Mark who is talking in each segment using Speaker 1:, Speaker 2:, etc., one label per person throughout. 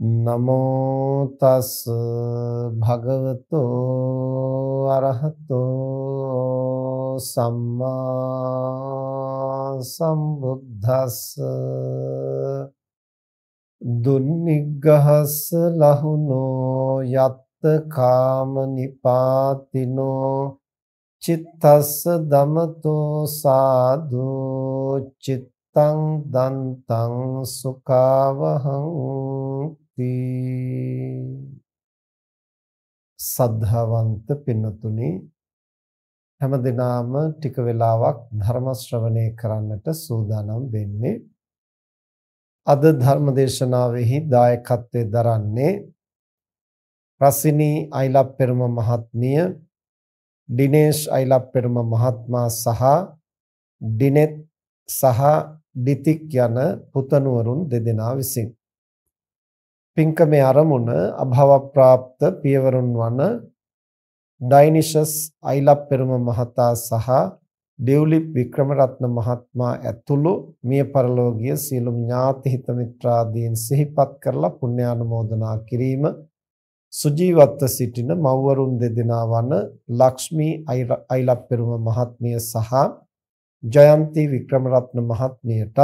Speaker 1: නමෝ තස් භගවතෝ අරහතෝ සම්මා සම්බුද්දස්ස දුන්නිග්ගහස ලහුනෝ යත්ත කාම නිපාතිනෝ චිත්තස්ස දමතෝ සාදු චිත්තං දන්තං සුඛාවහං ස්තුති සද්ධාවන්ත පින්නතුනි හැම දිනාම ටික වෙලාවක් ධර්ම ශ්‍රවණය කරන්නට සූදානම් වෙන්නේ අද ධර්ම දේශනාවෙහි දායකත්වයෙන් දරන්නේ රසිනී අයිලප් පෙරම මහත්මිය ඩිනේෂ් අයිලප් පෙරම මහත්මයා සහ ඩිනෙත් සහ ඩිතික් යන පුතණුවරුන් දෙදෙනා විසිනි පින්කමේ අරමුණ අභවප්‍රාප්ත පියවරුන් වන ඩයිනිෂස් අයිලප් පෙරම මහතා සහ ඩෙව්ලිප් වික්‍රමරත්න මහත්මයා ඇතුළු මිය පරලෝකීය සියලු ඥාති හිත මිත්‍රාදීන් සිහිපත් කරලා පුණ්‍යානුමෝදනා කිරීම සුජීවත්ව සිටින මව්වරුන් දෙදෙනා වන ලක්ෂ්මී අයිලප් පෙරම මහත්මිය සහ ජයන්ති වික්‍රමරත්න මහත්මියටත්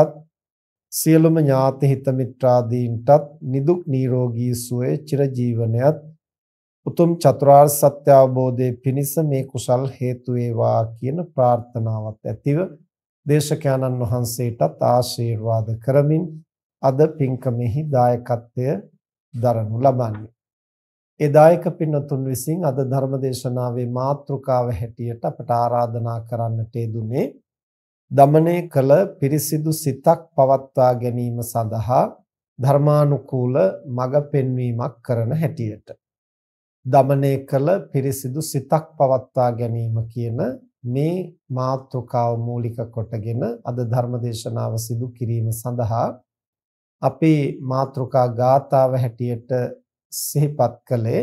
Speaker 1: සියලුම ඥාති හිත මිත්‍රාදීන්ටත් නිදුක් නිරෝගී සුවය චිරජීවනයත් උතුම් චතුරාර්ය සත්‍ය අවබෝධයේ පිණිස මේ කුසල් හේතු වේවා කියන ප්‍රාර්ථනාවත් ඇතිව දේශකයන්න් වහන්සේටත් ආශිර්වාද කරමින් අද පින්කමෙහි දායකත්වය දරනු ලබන්නේ ඒ දායක පින්නතුන් විසින් අද ධර්ම දේශනාවේ මාතෘකාව හැටියට අපට ආරාධනා කරන්නට යෙදුනේ දමනය කළ පිරිසිදු සිතක් පවත්වා ගැනීම සඳහා ධර්මානුකූල මඟ පෙන්වීමක් කරන හැටියට දමනය කළ පිරිසිදු සිතක් පවත්වා ගැනීම කියන මේ මාතෘකාව මූලික කොටගෙන අද ධර්මදේශනාව සිදු කිරීම සඳහා අපේ මාතෘකා ගාතාව හැටියට සිහිපත් කළේ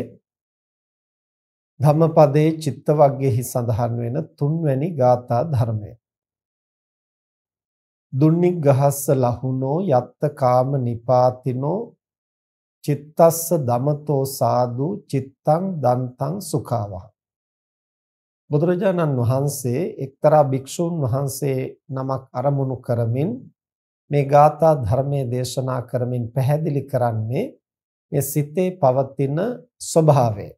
Speaker 1: ධම්මපදයේ චිත්ත වර්ගයේ සඳහන් වෙන තුන්වැනි ගාථා ධර්මය දුන්නික් ගහස්ස ලහුනෝ යත්ත කාම නිපාතිනෝ චිත්තස්ස දමතෝ සාදු චිත්තං දන්තං සුඛාවහ බුදුරජාණන් වහන්සේ එක්තරා භික්ෂූන් වහන්සේ නමක් අරමුණු කරමින් මේ ගාථා ධර්මයේ දේශනා කරමින් පැහැදිලි කරන්නේ මේ සිතේ පවතින ස්වභාවය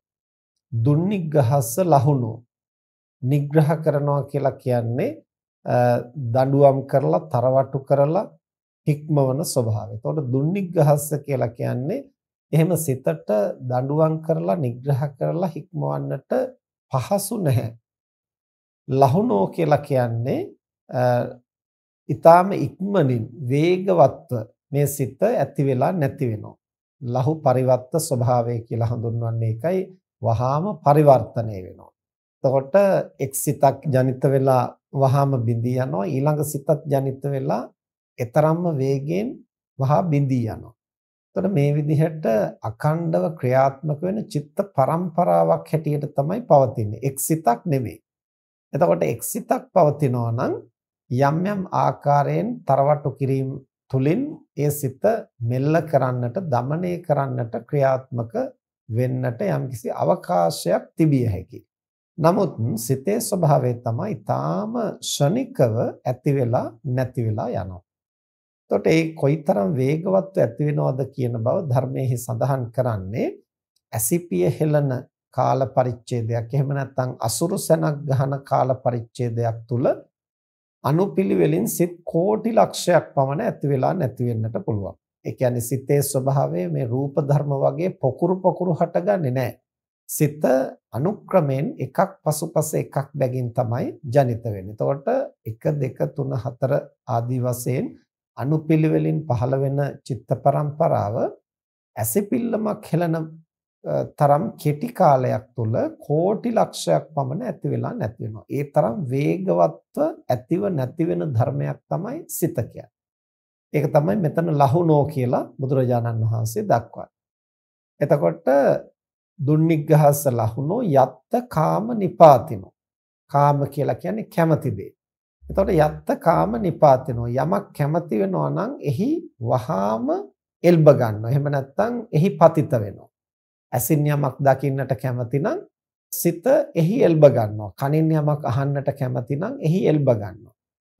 Speaker 1: දුන්නිග්ගහස්ස ලහුණු නිග්‍රහ කරනවා කියලා කියන්නේ දඬුවම් කරලා තරවටු කරලා හික්මවන ස්වභාවය. ඒතකොට දුන්නිග්‍රහස්ස කියලා කියන්නේ එහෙම සිතට දඬුවම් කරලා නිග්‍රහ කරලා හික්මවන්නට පහසු නැහැ. ලහුණෝ කියලා කියන්නේ ඊටාම ඉක්මනින් වේගවත්ව මේ සිත ඇති වෙලා නැති වෙනවා. ලහු පරිවර්ත ස්වභාවය කියලා හඳුන්වන්නේ ඒකයි වහාම පරිවර්තනය වෙනවා. එතකොට එක් සිතක් ජනිත වෙලා වහාම බිඳී යනවා ඊළඟ සිතක් ජනිත වෙලා එතරම්ම වේගයෙන් වහා බිඳී යනවා. එතකොට මේ විදිහට අඛණ්ඩව ක්‍රියාත්මක වෙන චිත්ත පරම්පරාවක් හැටියට තමයි පවතින්නේ. එක් සිතක් නෙමෙයි. එතකොට එක් සිතක් පවතිනවා නම් යම් යම් ආකාරයෙන් තරවටු කිරීම තුලින් ඒ සිත මෙල්ල කරන්නට, দমনය කරන්නට ක්‍රියාත්මක වෙන්නට යම්කිසි අවකාශයක් තිබිය හැකියි. නමුත් සිතේ ස්වභාවය තමයි තාම ෂණිකව ඇති වෙලා නැති වෙලා යනවා. එතකොට ඒ කොයිතරම් වේගවත්ව ඇති වෙනවද කියන බව ධර්මයේ සඳහන් කරන්නේ ඇසිපිය හෙළන කාල පරිච්ඡේදයක් එහෙම නැත්නම් අසුරු සැනක් ගහන කාල පරිච්ඡේදයක් තුල අනුපිළිවෙලින් සිත් කෝටි ලක්ෂයක් පමණ ඇති වෙලා නැති වෙන්නට පුළුවන්. ඒ කියන්නේ සිතේ ස්වභාවය මේ රූප ධර්ම වගේ පොකුරු පොකුරු හටගන්නේ නැහැ. සිත අනුක්‍රමයෙන් එකක් පසුපස එකක් බැගින් තමයි ජනිත වෙන්නේ. එතකොට 1 2 3 4 ආදී වශයෙන් අනුපිළිවෙලින් පහළ වෙන චිත්ත පරම්පරාව ඇසිපිල්ලමක් හෙළන තරම් කෙටි කාලයක් තුළ කෝටි ලක්ෂයක් පමණ ඇති වෙලා නැති වෙනවා. ඒ තරම් වේගවත්ව ඇතිව නැති වෙන ධර්මයක් තමයි සිත කියන්නේ. ඒක තමයි මෙතන ලහුණෝ කියලා බුදුරජාණන් වහන්සේ දක්වන්නේ. එතකොට දුන්නිග්ඝහස ලහුනෝ යත්ත කාම නිපාතිනෝ කාම කියලා කියන්නේ කැමති දේ. එතකොට යත්ත කාම නිපාතිනෝ යමක් කැමති වෙනවා නම් එහි වහාම එල්බ ගන්නවා. එහෙම නැත්නම් එහි පතිත වෙනවා. ඇසින් යමක් දකින්නට කැමති නම් සිත එහි එල්බ ගන්නවා. කනින් යමක් අහන්නට කැමති නම් එහි එල්බ ගන්නවා.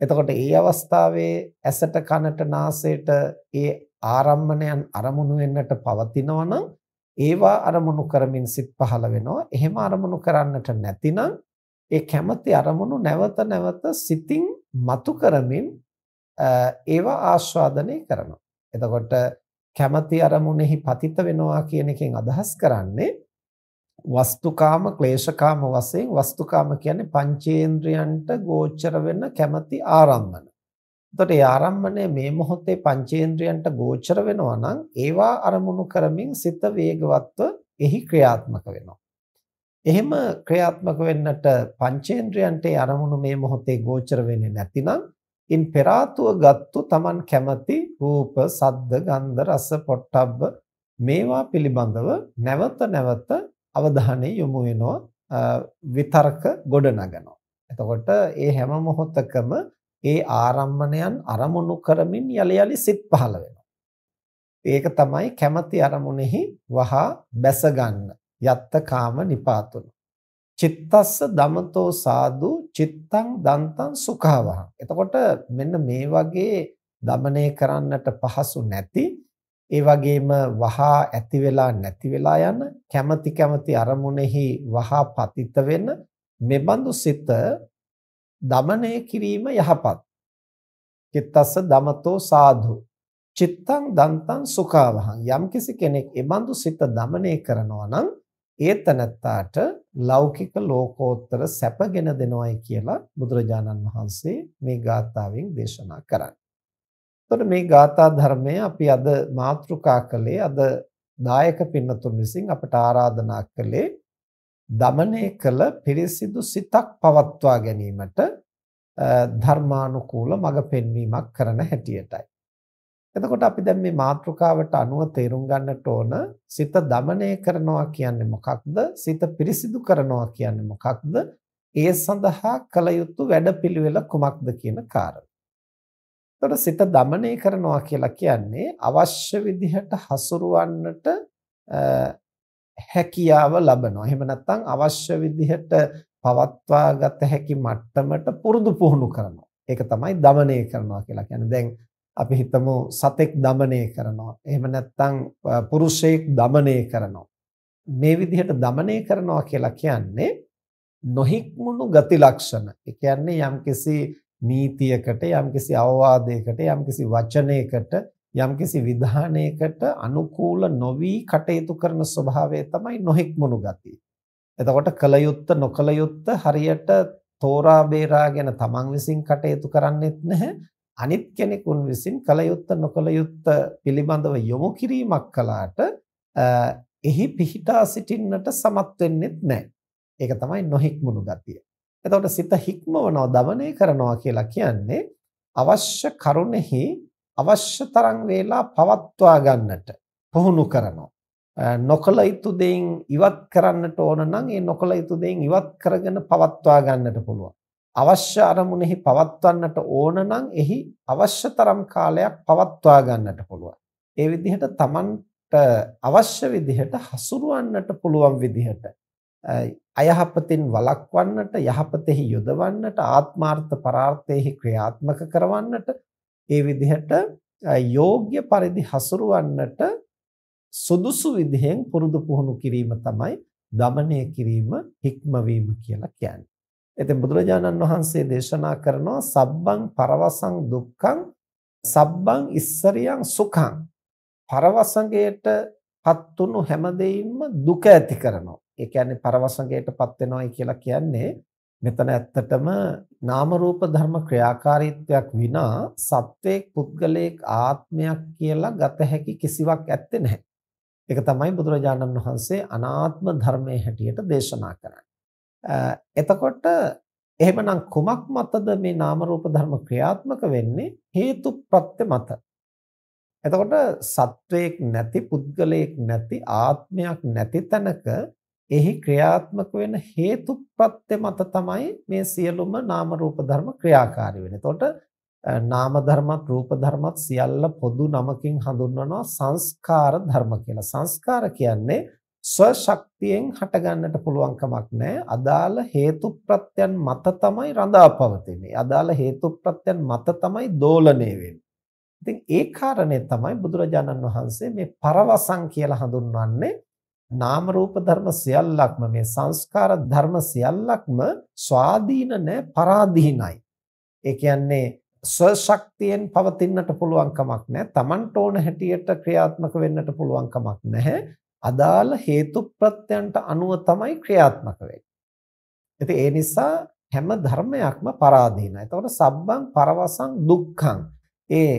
Speaker 1: එතකොට ඒ අවස්ථාවේ ඇසට කනට නාසයට ඒ ආරම්මණයන් අරමුණු වෙන්නට පවතිනවා නම් ඒවා අරමුණු කරමින් සිත් පහළ වෙනවා. එහෙම අරමුණු කරන්නට නැතිනම් ඒ කැමැති අරමුණු නැවත නැවත සිතින් මතු කරමින් ඒවා ආස්වාදනය කරනවා. එතකොට කැමැති අරමුණෙහි පතිත වෙනවා කියන එකෙන් අදහස් කරන්නේ වස්තුකාම ක්ලේශකාම වශයෙන් වස්තුකාම කියන්නේ පංචේන්ද්‍රයන්ට ගෝචර වෙන කැමැති ආරම්භන. එතකොට ඒ ආරම්මණය මේ මොහොතේ පංචේන්ද්‍රයන්ට ගෝචර වෙනවා නම් ඒවා අරමුණු කරමින් සිත වේගවත්ව එහි ක්‍රියාත්මක වෙනවා. එහෙම ක්‍රියාත්මක වෙන්නට පංචේන්ද්‍රයන්ට අරමුණු මේ මොහොතේ ගෝචර වෙන්නේ නැතිනම් ඉන් පෙරාතුව ගත්තු Taman කැමති රූප, සද්ද, ගන්ධ, රස, පොට්ටබ්බ මේවා පිළිබඳව නැවත නැවත අවධානය යොමු වෙනවා විතර්ක ගොඩනගනවා. එතකොට ඒ හැම මොහොතකම ඒ ආරම්මණයන් අරමුණු කරමින් යලි යලි සිත් පහළ වෙනවා. ඒක තමයි කැමැති අරමුණෙහි වහා බැස ගන්න. යත්ත කාම නිපාතුන. චිත්තස්ස දමතෝ සාදු චිත්තං දන්තං සුඛවහ. එතකොට මෙන්න මේ වගේ দমনය කරන්නට පහසු නැති ඒ වගේම වහා ඇති වෙලා නැති වෙලා යන කැමැති කැමැති අරමුණෙහි වහා පතිත වෙන මෙබඳු සිත දමනය කිරීම යහපත්. කිත්තස්ස දමතෝ සාධු. චිත්තං දන්තං සුඛාවහං යම්කිසි කෙනෙක් එබඳු සිත දමනය කරනවා නම් ඒ තනත්තාට ලෞකික ලෝකෝත්තර සැපගෙන දෙනවයි කියලා බුදුරජාණන් වහන්සේ මේ ගාථාවෙන් දේශනා කරන්නේ. එතකොට මේ ගාථා ධර්මය අපි අද මාතෘකා කළේ අද දායක පින්නතුන් විසින් අපට ආරාධනා කළේ දමනය කළ පිරිසිදු සිතක් පවත්වා ගැනීමට ධර්මානුකූල මඟ පෙන්වීමක් කරන හැටියටයි. එතකොට අපි දැන් මේ මාතෘකාවට අනුව තේරුම් ගන්නට ඕන සිත දමනය කරනවා කියන්නේ මොකක්ද? සිත පිරිසිදු කරනවා කියන්නේ මොකක්ද? ඒ සඳහා කළ යුතු වැඩපිළිවෙල කුමක්ද කියන කාරණා. එතකොට සිත දමනය කරනවා කියලා කියන්නේ අවශ්‍ය විදිහට හසුරවන්නට හැකියාව ලබනවා. එහෙම නැත්නම් අවශ්‍ය විදිහට පවත්වා ගත හැකි මට්ටමට පුරුදු පුහුණු කරනවා. ඒක තමයි দমনය කරනවා කියලා කියන්නේ. දැන් අපි හිතමු සතෙක් দমনය කරනවා. එහෙම නැත්නම් පුරුෂයෙක් দমনය කරනවා. මේ විදිහට দমনය කරනවා කියලා කියන්නේ නොහික්මුණු ගති ලක්ෂණ. ඒ කියන්නේ යම්කිසි නීතියකට, යම්කිසි අවවාදයකට, යම්කිසි වචනයකට යම්කිසි විධානයකට අනුකූල නොවි කටයුතු කරන ස්වභාවය තමයි නොහික්මුණු ගතිය. එතකොට කලයුත්ත නොකලයුත්ත හරියට තෝරා බේරාගෙන තමන් විසින් කටයුතු කරන්නේත් නැහැ. අනිත් කෙනෙකුන් විසින් කලයුත්ත නොකලයුත්ත පිළිබඳව යොමු කිරීමක් කළාට එහි පිහිටා සිටින්නට සමත් වෙන්නේත් නැහැ. ඒක තමයි නොහික්මුණු ගතිය. එතකොට සිත හික්මවනවා, দমনය කරනවා කියලා කියන්නේ අවශ්‍ය කරුණෙහි අවශ්‍ය තරම් වේලා පවත්වා ගන්නට පුහුණු කරනවා. නොකල යුතු දෙයින් ඉවත් කරන්නට ඕන නම් ඒ නොකල යුතු දෙයින් ඉවත් කරගෙන පවත්වා ගන්නට පුළුවන්. අවශ්‍ය අරමුණෙහි පවත්වන්නට ඕන නම් එහි අවශ්‍ය තරම් කාලයක් පවත්වා ගන්නට පුළුවන්. ඒ විදිහට Tamanට අවශ්‍ය විදිහට හසුරවන්නට පුළුවන් විදිහට අයහපතින් වළක්වන්නට යහපතෙහි යොදවන්නට ආත්මාර්ථ පරාර්ථයෙහි ක්‍රියාත්මක කරවන්නට ඒ විදිහට යෝග්‍ය පරිදි හසුරවන්නට සුදුසු විදිහෙන් පුරුදු පුහුණු කිරීම තමයි দমনය කිරීම හික්මවීම කියලා කියන්නේ. එතෙන් බුදුරජාණන් වහන්සේ දේශනා කරනවා සබ්බං පරවසං දුක්ඛං සබ්බං ඉස්සරියං සුඛං පරවසංගයටපත් වුණු හැම දෙයින්ම දුක ඇති කරනවා. ඒ කියන්නේ පරවසංගයටපත් වෙනවයි කියලා කියන්නේ මෙතන ඇත්තටම නාම රූප ධර්ම ක්‍රියාකාරීත්වයක් විනා සත්වයක් පුද්ගලයෙක් ආත්මයක් කියලා ගත හැකි කිසිවක් ඇත්තේ නැහැ. ඒක තමයි බුදුරජාණන් වහන්සේ අනාත්ම ධර්මයේ හැටියට දේශනා කරන්නේ. එතකොට එහෙමනම් කුමක් මතද මේ නාම රූප ධර්ම ක්‍රියාත්මක වෙන්නේ? හේතු ප්‍රත්‍ය මත. එතකොට සත්වයක් නැති පුද්ගලයෙක් නැති ආත්මයක් නැති තැනක එහි ක්‍රියාත්මක වෙන හේතුප්‍රත්‍ය මත තමයි මේ සියලුම නාම රූප ධර්ම ක්‍රියාකාරී වෙන්නේ. එතකොට නාම ධර්මත් රූප ධර්මත් සියල්ල පොදු නමකින් හඳුන්වනවා සංස්කාර ධර්ම කියලා. සංස්කාර කියන්නේ ස්වශක්තියෙන් හටගන්නට පුළුවන් කමක් නැහැ. අදාළ හේතුප්‍රත්‍යයන් මත තමයි රඳාපවතින්නේ. අදාළ හේතුප්‍රත්‍යයන් මත තමයි දෝලණය වෙන්නේ. ඉතින් ඒ කාරණේ තමයි බුදුරජාණන් වහන්සේ මේ පරවසං කියලා හඳුන්වන්නේ නාම රූප ධර්ම සියල්ලක්ම මේ සංස්කාර ධර්ම සියල්ලක්ම ස්වාධීන නැ පරාධීනයි. ඒ කියන්නේ ස්වශක්තියෙන් පවතින්නට පුළුවන් කමක් නැහැ. Tamanට ඕන හැටියට ක්‍රියාත්මක වෙන්නට පුළුවන් කමක් නැහැ. අදාළ හේතු ප්‍රත්‍යයන්ට අනුව තමයි ක්‍රියාත්මක වෙන්නේ. ඒ නිසා හැම ධර්මයක්ම පරාදීනයි. එතකොට සබ්බං පරවසං දුක්ඛං. ඒ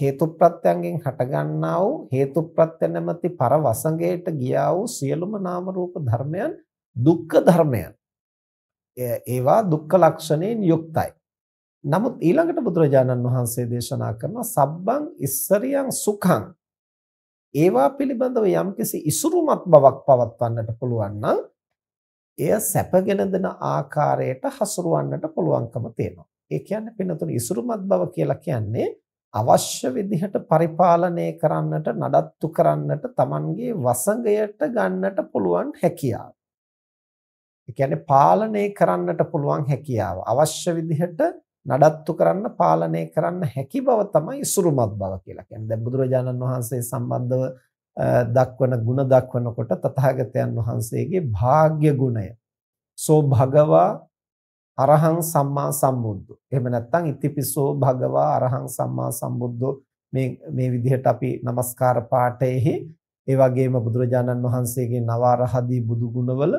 Speaker 1: හේතුප්‍රත්‍යයෙන් හටගන්නා වූ හේතුප්‍රත්‍ය නැමැති පරවසඟයට ගියා වූ සියලුම නාම රූප ධර්මයන් දුක්ඛ ධර්මයන්. ඒවා දුක්ඛ ලක්ෂණයෙන් යුක්තයි. නමුත් ඊළඟට බුදුරජාණන් වහන්සේ දේශනා කරන සබ්බං ඉස්සරියං සුඛං ඒවා පිළිබඳව යම්කිසි ඉසුරුමත් බවක් පවත්වන්නට පුළුවන් නම් එය සැපගෙන දෙන ආකාරයට හසුරවන්නට පුළුවන්කම තියෙනවා. ඒ කියන්නේ පින්නතුන ඉසුරුමත් බව කියලා කියන්නේ අවශ්‍ය විදිහට පරිපාලනය කරන්නට නඩත්තු කරන්නට Tamanගේ වසඟයට ගන්නට පුළුවන් හැකියාව. ඒ කියන්නේ පාලනය කරන්නට පුළුවන් හැකියාව. අවශ්‍ය විදිහට නඩත්තු කරන්න පාලනය කරන්න හැකි බව තමයි ඉසුරුමත් බව කියලා කියන්නේ. දැන් බුදුරජාණන් වහන්සේ සම්බන්ධව දක්වන ಗುಣ දක්වනකොට තථාගතයන් වහන්සේගේ භාග්‍ය ගුණය. සෝ භගවා අරහං සම්මා සම්බුද්ධ. එහෙම නැත්නම් ඉතිපිසෝ භගවා අරහං සම්මා සම්බුද්ධ මේ මේ විදිහට අපි নমස්කාර පාඨයේහි ඒ වගේම බුදුරජාණන් වහන්සේගේ නවආරහදී බුදු ගුණවල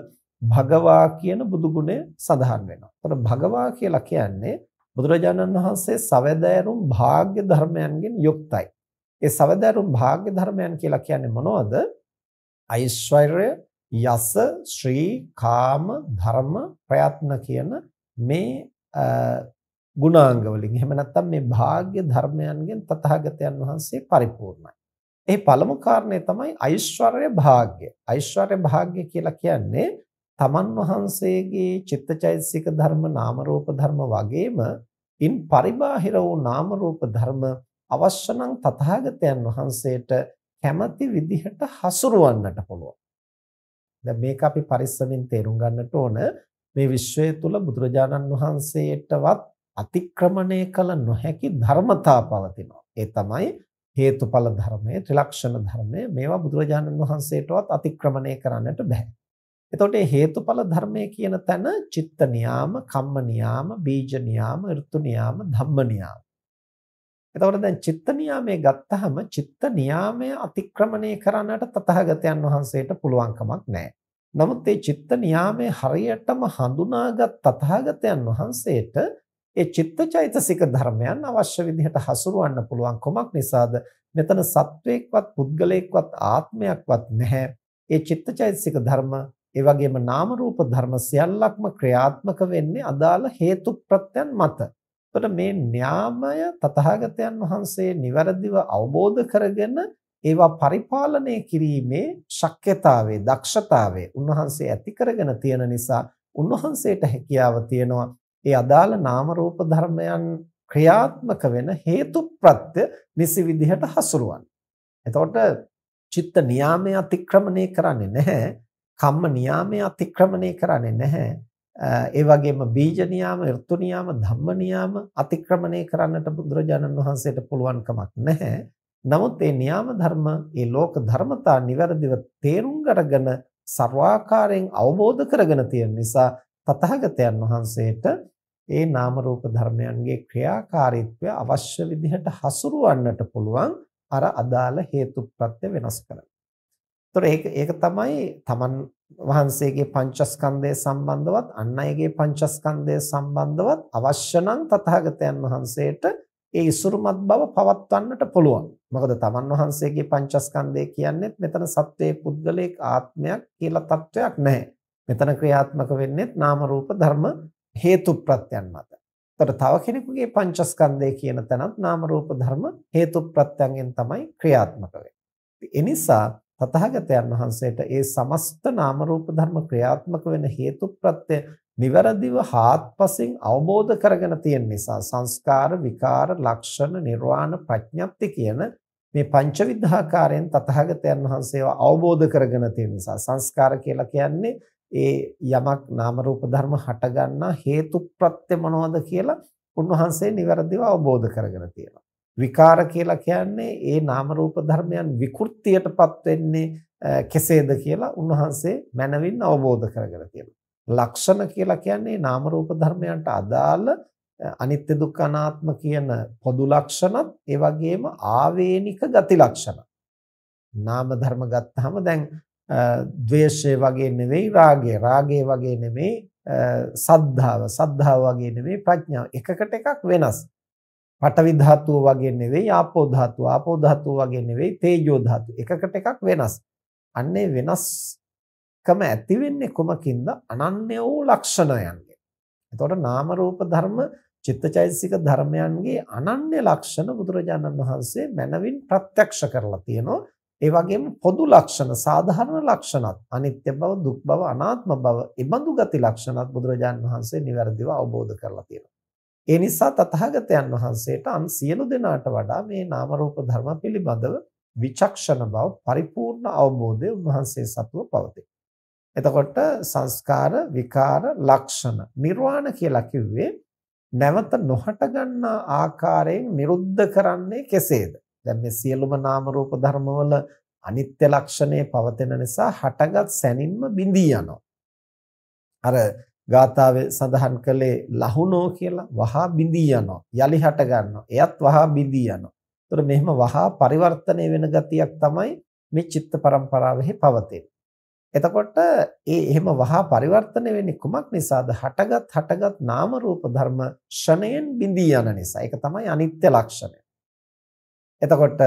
Speaker 1: භගවා කියන බුදු ගුණය සඳහන් වෙනවා. ඒතර භගවා කියලා කියන්නේ බුදුරජාණන් වහන්සේ සවැදෑරුම් භාග්‍ය ධර්මයන්ගෙන් යුක්තයි. ඒ සවැදෑරුම් භාග්‍ය ධර්මයන් කියලා කියන්නේ මොනවද? ඓශ්වර්ය, යස, ශ්‍රී, කාම, ධර්ම, ප්‍රයත්න කියන මේ ගුණාංග වලින් එහෙම නැත්නම් මේ භාග්‍ය ධර්මයන්ගෙන් තථාගතයන් වහන්සේ පරිපූර්ණයි. ඒ පළමු කාරණය තමයි ඓශ්වර්ය භාග්‍ය. ඓශ්වර්ය භාග්‍ය කියලා කියන්නේ තමන් වහන්සේගේ චිත්තචෛතසික ධර්ම නාම රූප ධර්ම වගේම ඉන් පරිබාහිර වූ නාම රූප ධර්ම අවශ්‍ය නම් තථාගතයන් වහන්සේට කැමති විදිහට හසුරවන්නට පුළුවන්. දැන් මේක අපි පරිස්සමින් තේරුම් ගන්නට ඕන මේ විශ්වය තුල බුදුරජාණන් වහන්සේටවත් අතික්‍රමණය කළ නොහැකි ධර්මතා පවතිනවා. ඒ තමයි හේතුඵල ධර්මය, ත්‍රිලක්ෂණ ධර්මය. මේවා බුදුරජාණන් වහන්සේටවත් අතික්‍රමණය කරන්නට බෑ. එතකොට මේ හේතුඵල ධර්මය කියන තැන චිත්ත නියාම, කම්ම නියාම, බීජ නියාම, ඍතු නියාම, ධම්ම නියාම. එතකොට දැන් චිත්ත නියාමයේ ගත්තහම චිත්ත නියාමයේ අතික්‍රමණය කරන්නට තථාගතයන් වහන්සේට පුළුවන් කමක් නැහැ. නමුත් මේ චිත්ත නියාමයේ හරියටම හඳුනාගත් තථාගතයන් වහන්සේට ඒ චිත්තචෛතසික ධර්මයන් අවශ්‍ය විදිහට හසුරවන්න පුළුවන් කොමක් නිසාද? මෙතන සත්වයක්වත් පුද්ගලයෙක්වත් ආත්මයක්වත් නැහැ. ඒ චිත්තචෛතසික ධර්ම ඒ වගේම නාම රූප ධර්ම සියල්ලක්ම ක්‍රියාත්මක වෙන්නේ අදාළ හේතු ප්‍රත්‍යයන් මත. එතකොට මේ න්‍යාමය තථාගතයන් වහන්සේ නිවැරදිව අවබෝධ කරගෙන ඒවා පරිපාලනය කිරීමේ ශක්්‍යතාවයේ දක්ෂතාවයේ උන්වහන්සේ ඇති කරගෙන තියෙන නිසා උන්වහන්සේට හැකියාව තියෙනවා ඒ අදාළ නාම රූප ධර්මයන් ක්‍රියාත්මක වෙන හේතු ප්‍රත්‍ය නිසි විදිහට හසුරුවන්න. එතකොට චිත්ත නියාමයේ අතික්‍රමණය කරන්නේ නැහැ. කම්ම නියාමයේ අතික්‍රමණය කරන්නේ නැහැ. ඒ වගේම බීජ නියාම, ඍතු නියාම, ධම්ම නියාම අතික්‍රමණය කරන්නට බුදුරජාණන් වහන්සේට පුළුවන් කමක් නැහැ. නමුත් මේ න්‍යාම ධර්ම, මේ ලෝක ධර්මතා નિවැරදිව තේරුම් අරගෙන ਸਰවාකාරයෙන් අවබෝධ කරගෙන තියෙන නිසා තථාගතයන් වහන්සේට ඒ නාම රූප ධර්මයන්ගේ ක්‍රියාකාරීත්වය අවශ්‍ය විදිහට හසුරවන්නට පුළුවන් අර අදාළ හේතුප්‍රත්‍ය වෙනස් කරලා. ඒතර ඒක ඒක තමයි තමන් වහන්සේගේ පංචස්කන්ධය සම්බන්ධවත් අන් අයගේ පංචස්කන්ධය සම්බන්ධවත් අවශ්‍ය නම් තථාගතයන් වහන්සේට ඒ ඉසුරුමත් බව පවත්වන්නට පුළුවන්. මොකද තමන් වහන්සේගේ පංචස්කන්ධය කියන්නේ මෙතන සත්වයේ පුද්ගලයක ආත්මයක් කියලා තත්වයක් නැහැ. මෙතන ක්‍රියාත්මක වෙන්නේ නාම රූප ධර්ම හේතු ප්‍රත්‍යයන් මත. එතකොට තව කෙනෙකුගේ පංචස්කන්ධය කියන තැනත් නාම රූප ධර්ම හේතු ප්‍රත්‍යයෙන් තමයි ක්‍රියාත්මක වෙන්නේ. ඒ නිසා තථාගතයන් වහන්සේට ඒ සමස්ත නාම රූප ධර්ම ක්‍රියාත්මක වෙන හේතු ප්‍රත්‍ය નિවරදිව හාත්පසින් අවබෝධ කරගෙන තියෙන නිසා සංස්කාර විකාර ලක්ෂණ නිර්වාණ ප්‍රඥප්ති කියන මේ පංචවිධාකාරයෙන් තථාගතයන් වහන්සේව අවබෝධ කරගෙන තියෙන නිසා සංස්කාර කියලා කියන්නේ ඒ යමක් නාම රූප ධර්ම හටගන්නා හේතු ප්‍රත්‍ය මොනවද කියලා උන්වහන්සේ නිවැරදිව අවබෝධ කරගෙන තියෙනවා විකාර කියලා කියන්නේ ඒ නාම රූප ධර්මයන් විකෘතියටපත් වෙන්නේ කෙසේද කියලා උන්වහන්සේ මනවින් අවබෝධ කරගෙන තියෙනවා ලක්ෂණ කියලා කියන්නේ නාම රූප ධර්මයන්ට අදාළ අනිත්‍ය දුක්ඛ අනාත්ම කියන පොදු ලක්ෂණත් ඒ වගේම ආවේනික ගති ලක්ෂණ. නාම ධර්ම ගත්තාම දැන් ද්වේෂය වගේ නෙවෙයි රාගය, රාගය වගේ නෙවෙයි සද්ධාව, සද්ධාව වගේ නෙවෙයි ප්‍රඥාව. එකකට එකක් වෙනස්. පඨවි ධාතුව වගේ නෙවෙයි ආපෝ ධාතුව, ආපෝ ධාතුව වගේ නෙවෙයි තේජෝ ධාතුව. එකකට එකක් වෙනස්. අන්නේ වෙනස් එක්කම ඇති වෙන්නේ කුමකින්ද? අනන්‍ය වූ ලක්ෂණයන්ගෙන්. එතකොට නාම රූප ධර්ම චිත්තචෛතසික ධර්මයන්ගේ අනන්‍ය ලක්ෂණ බුදුරජාණන් වහන්සේ මනවින් ප්‍රත්‍යක්ෂ කරලා තියෙනවා. ඒ වගේම පොදු ලක්ෂණ, සාධාරණ ලක්ෂණත්, අනිත්‍ය බව, දුක් බව, අනාත්ම බව, ඉබඳු ගති ලක්ෂණත් බුදුරජාණන් වහන්සේ નિවර්දිව අවබෝධ කරලා තියෙනවා. ඒ නිසා තථාගතයන් වහන්සේට අන් සියලු දෙනාට වඩා මේ නාම රූප ධර්ම පිළිබඳව විචක්ෂණ බව පරිපූර්ණ අවබෝධය උන්වහන්සේ සතුව පවතී. එතකොට සංස්කාර විකාර ලක්ෂණ නිර්වාණ කියලා කිව්වේ නැවත නොහට ගන්නා ආකාරයෙන් නිරුද්ධ කරන්නේ කෙසේද? දැන් මේ සියලුම නාම රූප ධර්මවල අනිත්‍ය ලක්ෂණය පවතින නිසා හටගත් සැනින්ම බිඳී යනවා. අර ගාථාවේ සඳහන් කළේ ලහුණෝ කියලා වහා බිඳී යනවා. යලි හට ගන්නවා. එයත් වහා බිඳී යනවා. ඒතර මෙහෙම වහා පරිවර්තනය වෙන ගතියක් තමයි මේ චිත්ත පරම්පරාවෙහි පවතින්නේ. එතකොට ඒ එහෙම වහා පරිවර්තනය වෙන්නේ කුමක් නිසාද? හටගත් හටගත් නාම රූප ධර්ම ෂණයෙන් බිඳී යන නිසා. ඒක තමයි අනිත්‍ය ලක්ෂණය. එතකොට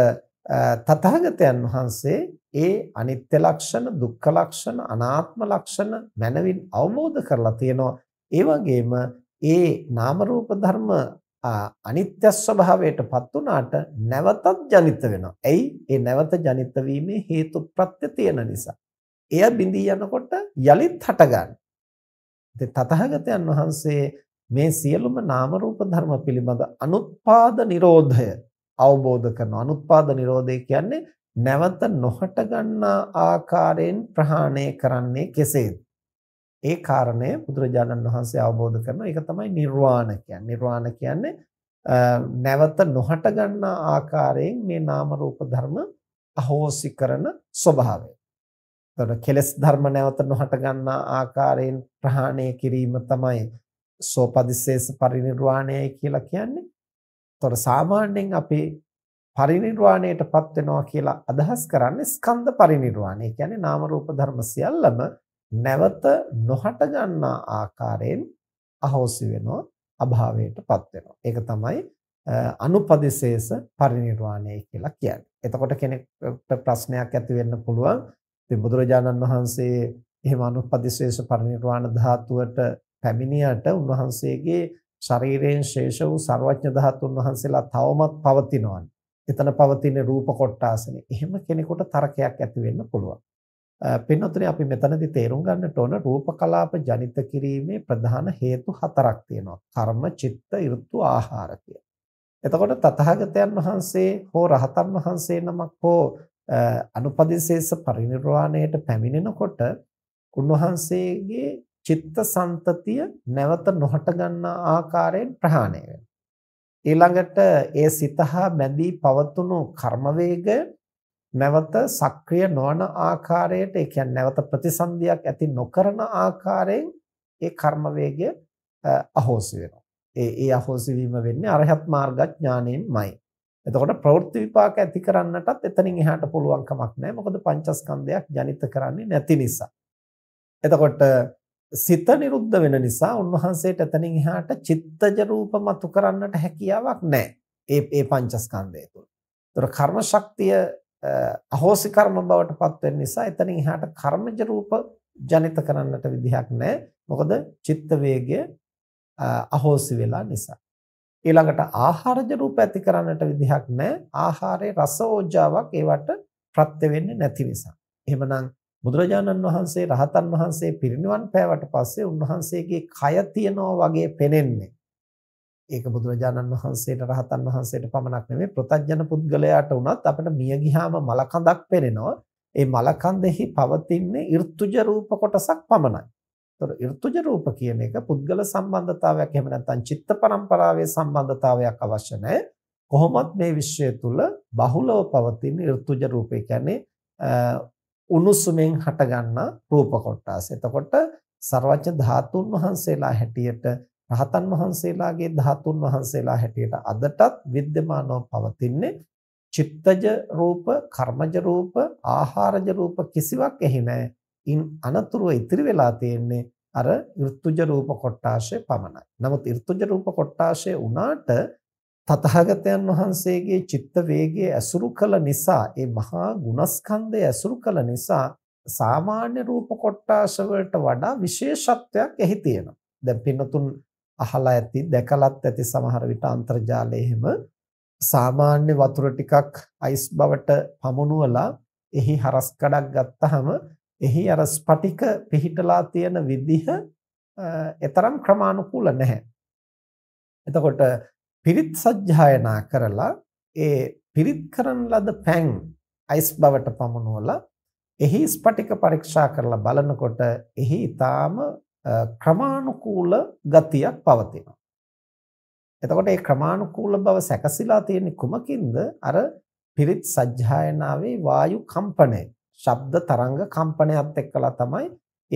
Speaker 1: තථාගතයන් වහන්සේ ඒ අනිත්‍ය ලක්ෂණ, දුක්ඛ ලක්ෂණ, අනාත්ම ලක්ෂණ මනවින් අවබෝධ කරලා තියෙනවා. ඒ වගේම ඒ නාම රූප ධර්ම අනිත්‍ය ස්වභාවයටපත් උනාට නැවතත් ජනිත වෙනවා. ඇයි? ඒ නැවත ජනිත වීමේ හේතු ප්‍රත්‍ය තියෙන නිසා. එය බිඳී යනකොට යලිත් හටගන්න. ඉතින් තථාගතයන් වහන්සේ මේ සියලුම නාම රූප ධර්ම පිළිබඳ අනුත්පාද නිරෝධය අවබෝධ කරනවා. අනුත්පාද නිරෝධය කියන්නේ නැවත නොහට ගන්නා ආකාරයෙන් ප්‍රහාණය කරන්නේ කෙසේද? ඒ කාරණය බුදුරජාණන් වහන්සේ අවබෝධ කරනවා. ඒක තමයි නිර්වාණ කියන්නේ. නිර්වාණ කියන්නේ නැවත නොහට ගන්නා ආකාරයෙන් මේ නාම රූප ධර්ම අහෝසි කරන ස්වභාවය. එතකොට කෙලස් ධර්ම නැවත නොහට ගන්නා ආකාරයෙන් ප්‍රහාණය කිරීම තමයි සෝපදිශේෂ පරිණිරවාණයයි කියලා කියන්නේ. එතකොට සාමාන්‍යයෙන් අපි පරිණිරවාණයටපත් වෙනවා කියලා අදහස් කරන්නේ ස්කන්ධ පරිණිරවාණය. කියන්නේ නාම රූප ධර්ම සියල්ලම නැවත නොහට ගන්නා ආකාරයෙන් අහෝසි වෙනවා, අභාවයටපත් වෙනවා. ඒක තමයි අනුපදිශේෂ පරිණිරවාණය කියලා කියන්නේ. එතකොට කෙනෙක්ට ප්‍රශ්නයක් ඇති වෙන්න පුළුවන් ඉතින් බුදුරජාණන් වහන්සේ එහෙම අනුපදිශේෂ පරිනිර්වාණ ධාතුවට පැමිණියට උන්වහන්සේගේ ශරීරයෙන් ශේෂ වූ ਸਰවඥ ධාතුන් වහන්සේලා තවමත් පවතිනවනේ. එතන පවතින රූප කොටාසනේ. එහෙම කෙනෙකුට තරකයක් ඇති වෙන්න පුළුවන්. පින්නොතනේ අපි මෙතනදී තේරුම් ගන්නට ඕන රූප කලාප ජනිත කිරීමේ ප්‍රධාන හේතු හතරක් තියෙනවා. කර්ම, චිත්ත, ඍතු, ආහාර එතකොට තථාගතයන් වහන්සේ හෝ රහතන් වහන්සේ නමක් හෝ අනුපදිශේෂ පරිණිරවාණයට පැමිණෙනකොට උන්වහන්සේගේ චිත්ත සන්තතිය නැවත නොහට ගන්නා ආකාරයෙන් ප්‍රහාණය වෙනවා. ඊළඟට ඒ සිතහා බැඳී පවතුණු කර්ම නැවත සක්‍රිය නොවන ආකාරයට ඒ කියන්නේ නැවත ප්‍රතිසන්දියක් ඇති නොකරන ආකාරයෙන් ඒ කර්ම වේගය අහෝසි වෙනවා. ඒ ඒ අහෝසි වීම වෙන්නේ අරහත් මාර්ග ඥාණයෙන්මයි. එතකොට ප්‍රවෘත්ති විපාක ඇති කරන්නටත් එතනින් එහාට පුළුවන් කමක් නැහැ. මොකද පංචස්කන්ධයක් ජනිත කරන්නේ නැති නිසා. එතකොට සිත නිරුද්ධ වෙන නිසා උන්වහන්සේට එතනින් එහාට චිත්තජ රූප මතු කරන්නට හැකියාවක් නැහැ. ඒ ඒ පංචස්කන්ධය තුල. ඒතර කර්ම ශක්තිය අහෝසි කර්ම බවට පත් වෙන නිසා එතනින් එහාට කර්මජ රූප ජනිත කරන්නට විදිහක් නැහැ. මොකද චිත්ත වේගය අහෝසි වෙලා නිසා. ඊළඟට ආහාරජ රූප ඇති කරන්නට විදිහක් නැහැ. ආහාරයේ රස ඕජාවක් ඒවට ප්‍රත්‍ය වෙන්නේ නැති නිසා. එහෙමනම් බුදුරජාණන් වහන්සේ රහතන් වහන්සේ පිරිනිවන් පෑවට පස්සේ උන්වහන්සේගේ කය තියනවා වගේ පෙනෙන්නේ. ඒක බුදුරජාණන් වහන්සේට රහතන් වහන්සේට පමණක් නෙමෙයි ප්‍රතඥ පුද්ගලයාට වුණත් අපිට මිය ගියාම මලකඳක් පෙනෙනවා. ඒ මලකඳෙහි පවතින්නේ ඍතුජ රූප කොටසක් පමණයි. ඒතර ඍතුජ රූප කියන එක පුද්ගල සම්බන්ධතාවයක් එහෙම නැත්නම් චිත්ත පරම්පරාවේ සම්බන්ධතාවයක් අවශ්‍ය නැහැ. කොහොමත් මේ විශ්වය තුල බහුලව පවතින ඍතුජ රූපය කියන්නේ උණුසුමෙන් හටගන්නා රූප කොටස්. එතකොට සර්වඥ ධාතුන් වහන්සේලා හැටියට රහතන් වහන්සේලාගේ ධාතුන් වහන්සේලා හැටියට අදටත් विद्यමානව පවතින්නේ චිත්තජ රූප, කර්මජ රූප, ආහාරජ රූප කිසිවක් එහි නැහැ. ඉන් අනතුරුව ඉතිරි වෙලා තියෙන්නේ අර ඍතුජ රූප කොටාශය පමණයි. නමුත් ඍතුජ රූප කොටාශය උනාට තථාගතයන් වහන්සේගේ චිත්ත වේගය ඇසුරු කළ නිසා ඒ මහා ගුණස්කන්ධය ඇසුරු කළ නිසා සාමාන්‍ය රූප කොටාශ වලට වඩා විශේෂත්වයක් එහි තියෙනවා. දැන් පින්නතුන් අහලා ඇති දැකලත් ඇති සමහර විට අන්තර්ජාලයේ හැම සාමාන්‍ය වතුර ටිකක් අයිස් බවට පමුණුවලා එහි හරස් කඩක් ගත්තහම එහි අර ස්පටික පිහිටලා තියෙන විදිහ එතරම් ක්‍රමානුකූල නැහැ. එතකොට පිරිත් සජ්ජායනා කරලා ඒ පිරිත් කරන ලද පැන් අයිස් බවට පමුණුවලා එහි ස්පටික පරීක්ෂා කරලා බලනකොට එහි ඊටාම ක්‍රමානුකූල ගතියක් පවතිනවා. එතකොට මේ ක්‍රමානුකූල බව සැකසීලා තියෙන්නේ කුමකින්ද? අර පිරිත් සජ්ජායනාවේ වායු කම්පනය. ශබ්ද තරංග කම්පනයත් එක්කලා තමයි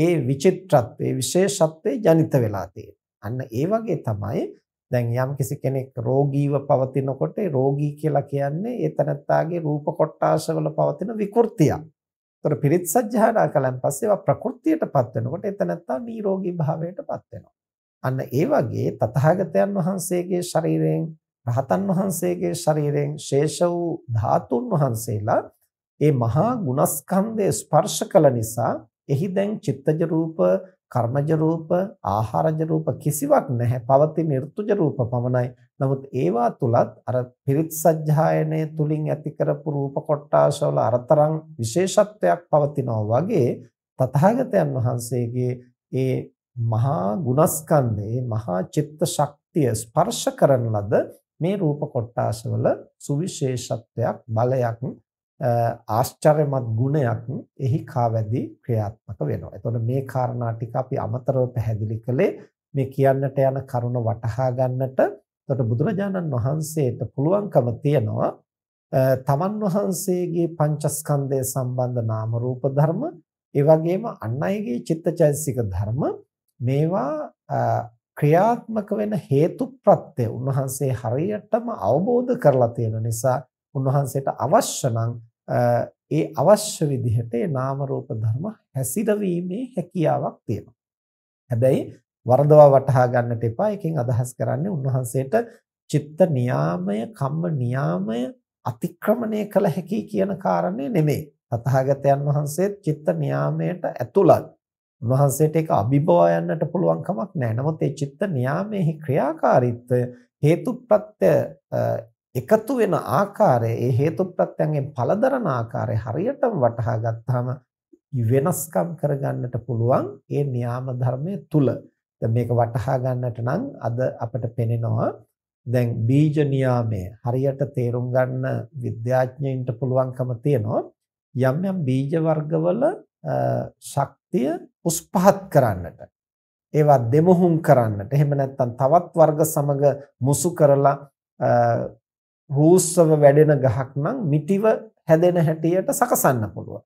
Speaker 1: ඒ විචිත්‍රත්වයේ විශේෂත්වයේ ජනිත වෙලා තියෙන්නේ. අන්න ඒ වගේ තමයි දැන් යම් කිසි කෙනෙක් රෝගීව පවතිනකොට රෝගී කියලා කියන්නේ ඒ තනත්තාගේ රූප කොටාශවල පවතින විකෘතිය. ඒතර පිරිත් සජ්ජහානා කලන් පස්සේ ඒවා ප්‍රകൃතියටපත් වෙනකොට ඒ තනත්තා නිරෝගී භාවයටපත් වෙනවා. අන්න ඒ වගේ තථාගතයන් වහන්සේගේ ශරීරයෙන් රහතන් වහන්සේගේ ශරීරයෙන් ශේෂ වූ ධාතුන් වහන්සේලා ඒ මහා ගුණස්කන්ධය ස්පර්ශ කළ නිසා එහි දැන් චිත්තජ රූප, කර්මජ රූප, ආහාරජ රූප කිසිවක් නැහැ. පවතින ඍතුජ රූප පමණයි. නමුත් ඒවා තුලත් අර පිරිත් සජ්ජායනයේ තුලින් ඇති කරපු රූප කොටාශවල අරතරන් විශේෂත්වයක් පවතිනවා වගේ තථාගතයන් වහන්සේගේ ඒ මහා ගුණස්කන්ධේ මහා චිත්ත ශක්තිය ස්පර්ශ කරන ලද මේ රූප කොටාශවල සුවිශේෂත්වයක් බලයක් ආශ්චර්යමත් ගුණයක් එහි කාවැදී ක්‍රියාත්මක වෙනවා. එතකොට මේ කාරණා ටික අපි අමතරව පැහැදිලි කළේ මේ කියන්නට යන කරුණ වටහා ගන්නට. එතකොට බුදුරජාණන් වහන්සේට පුළුවන්කම තියනවා තමන් වහන්සේගේ පංචස්කන්ධය සම්බන්ධ නාම රූප ධර්ම, ඒ වගේම අන් අයගේ චිත්තචෛතසික ධර්ම මේවා ක්‍රියාත්මක වෙන හේතු ප්‍රත්‍ය උන්වහන්සේ හරියටම අවබෝධ කරලා තියෙන නිසා උන්වහන්සේට අවශ්‍ය නම් ඒ අවශ්‍ය විදිහට ඒ නාම රූප ධර්ම හැසිරවීමේ හැකියාවක් තියෙනවා. හැබැයි වරදවා වටහා ගන්නට එපා. එකෙන් අදහස් කරන්නේ උන්වහන්සේට චිත්ත නියාමය, කම්ම නියාමය අතික්‍රමණය කළ හැකි කියන කාරණේ නෙමෙයි. තථාගතයන් වහන්සේ චිත්ත නියාමයට ඇතුළත්. උන්වහන්සේට ඒක අභිබවා යන්නට පුළුවන් කමක් නැහැ. නමුත් ඒ චිත්ත නියාමයේ ක්‍රියාකාරීත්වය හේතුප්‍රත්‍ය එකතු වෙන ආකාරය ඒ හේතුප්‍රත්‍යයෙන් පළදරන ආකාරය හරියටම වටහා ගත්තාම වෙනස්කම් කරගන්නට පුළුවන් ඒ න්‍යාම ධර්මයේ තුල. දැන් මේක වටහා ගන්නට නම් අද අපිට පෙනෙනවා දැන් බීජ න්‍යාමය හරියට තේරුම් ගන්න විද්‍යාඥයින්ට පුළුවන්කම තියෙනවා යම් යම් බීජ වර්ගවල ශක්තිය උස්පහත් කරන්නට ඒවා දෙමුහුම් කරන්නට එහෙම නැත්නම් තවත් වර්ග සමග මුසු කරලා රූස්සව වැඩෙන ගහක් නම් මිටිව හැදෙන හැටියට සකසන්න පුළුවන්.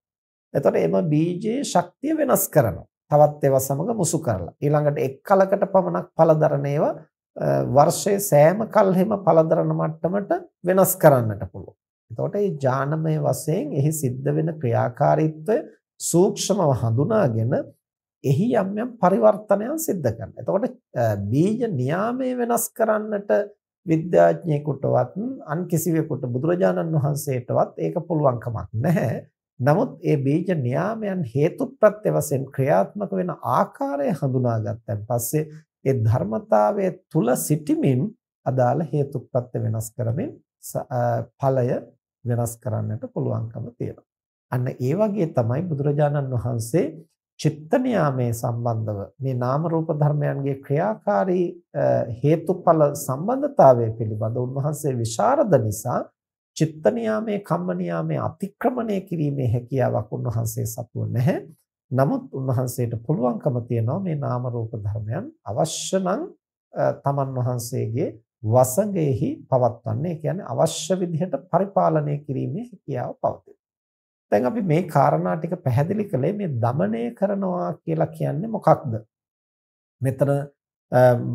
Speaker 1: එතකොට එම බීජයේ ශක්තිය වෙනස් කරනවා. තවත් ඒවා සමග මුසු කරලා. ඊළඟට එක් කලකට පමණක් පළදරන ඒවා වර්ෂයේ සෑම කල්හෙම පළදරන මට්ටමට වෙනස් කරන්නට පුළුවන්. එතකොට මේ ඥානමය වශයෙන් එහි සිද්ධ වෙන ක්‍රියාකාරීත්වය සූක්ෂමව හඳුනාගෙන එහි යම් යම් පරිවර්තනයන් සිද්ධ කරනවා. එතකොට බීජ න්‍යාමයේ වෙනස් කරන්නට විද්‍යාඥයෙකුටවත් අන් කිසිවෙකුට බුදුරජාණන් වහන්සේටවත් ඒක පුළුවන් කමක් නැහැ. නමුත් ඒ බීජ න්යාමයන් හේතුප්‍රත්‍ය වශයෙන් ක්‍රියාත්මක වෙන ආකාරය හඳුනාගත්තන් පස්සේ ඒ ධර්මතාවයේ තුල සිටීමෙන් අදාළ හේතුප්‍රත්‍ය වෙනස් කරමින් ඵලය වෙනස් කරන්නට පුළුවන්කම තියෙනවා. අන්න ඒ වගේ තමයි බුදුරජාණන් වහන්සේ චිත්ත නියාමයේ සම්බන්ධව මේ නාම රූප ධර්මයන්ගේ ක්‍රියාකාරී හේතුඵල සම්බන්ධතාවය පිළිබඳ උන්වහන්සේ විශාරද නිසා චිත්ත නියාමයේ කම්ම නියාමයේ අතික්‍රමණය කිරීමේ හැකියාවක් උන්වහන්සේ සතුව නැහැ. නමුත් උන්වහන්සේට පුළුවන්කම තියෙනවා මේ නාම රූප ධර්මයන් අවශ්‍ය නම් තමන් වහන්සේගේ වසඟෙහි පවත්වන්නේ. ඒ කියන්නේ අවශ්‍ය විදිහට පරිපාලනය කිරීමේ හැකියාව පවතිනවා. දැන් අපි මේ කාරණා ටික පැහැදිලි කළේ මේ দমনය කරනවා කියලා කියන්නේ මොකක්ද? මෙතන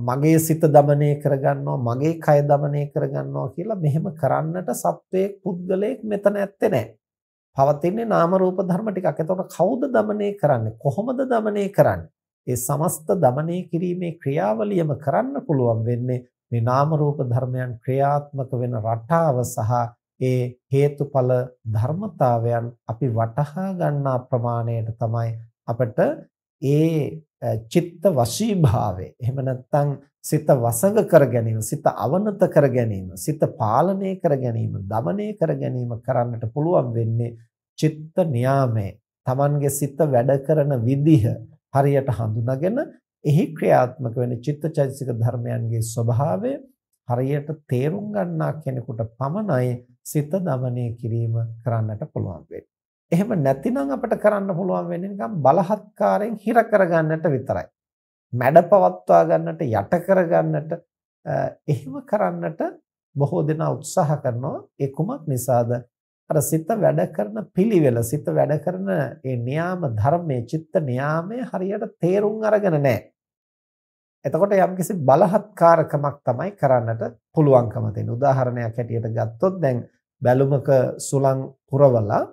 Speaker 1: මගේ සිත দমনය කරගන්නවා මගේ කය দমনය කරගන්නවා කියලා මෙහෙම කරන්නට සත්වයේ පුද්ගලයෙක් මෙතන ඇත්තේ නැහැ. පවතින්නේ නාම රූප ධර්ම ටිකක්. එතකොට කවුද দমনය කරන්නේ? කොහොමද দমনය කරන්නේ? ඒ සමස්ත দমনය කිරීමේ ක්‍රියාවලියම කරන්න පුළුවන් වෙන්නේ මේ නාම රූප ධර්මයන් ක්‍රියාත්මක වෙන රටාව සහ ඒ හේතුඵල ධර්මතාවයන් අපි වටහා ගන්නා ප්‍රමාණයට තමයි අපිට ඒ චිත්ත වශීභාවය එහෙම නැත්නම් සිත වසඟ කර ගැනීම සිත අවනත කර ගැනීම සිත පාලනය කර ගැනීම দমনය කර ගැනීම කරන්නට පුළුවන් වෙන්නේ චිත්ත නියාමය Tamange සිත වැඩ කරන විදිහ හරියට හඳුනාගෙන එහි ක්‍රියාත්මක වෙන චිත්තචෛතසික ධර්මයන්ගේ ස්වභාවය හරියට තේරුම් ගන්නා කෙනෙකුට පමණයි සිත দমনය කිරීම කරන්නට පුළුවන් වෙන්නේ. එහෙම නැතිනම් අපිට කරන්න පුළුවන් වෙන්නේ නිකන් බලහත්කාරයෙන් හිර කරගන්නට විතරයි. මැඩපවත්වා ගන්නට යට කරගන්නට එහෙම කරන්නට බොහෝ දෙනා උත්සාහ කරනවා ඒ කුමක් නිසාද අර සිත වැඩ කරන පිළිවෙල සිත වැඩ කරන ඒ න්‍යාම ධර්මයේ චිත්ත න්‍යාමයේ හරියට තේරුම් අරගෙන නැහැ එතකොට යම්කිසි බලහත්කාරකමක් තමයි කරන්නට පුළුවන්කම තියෙන උදාහරණයක් හැටියට ගත්තොත් දැන් බැලුමක සුළං පුරවලා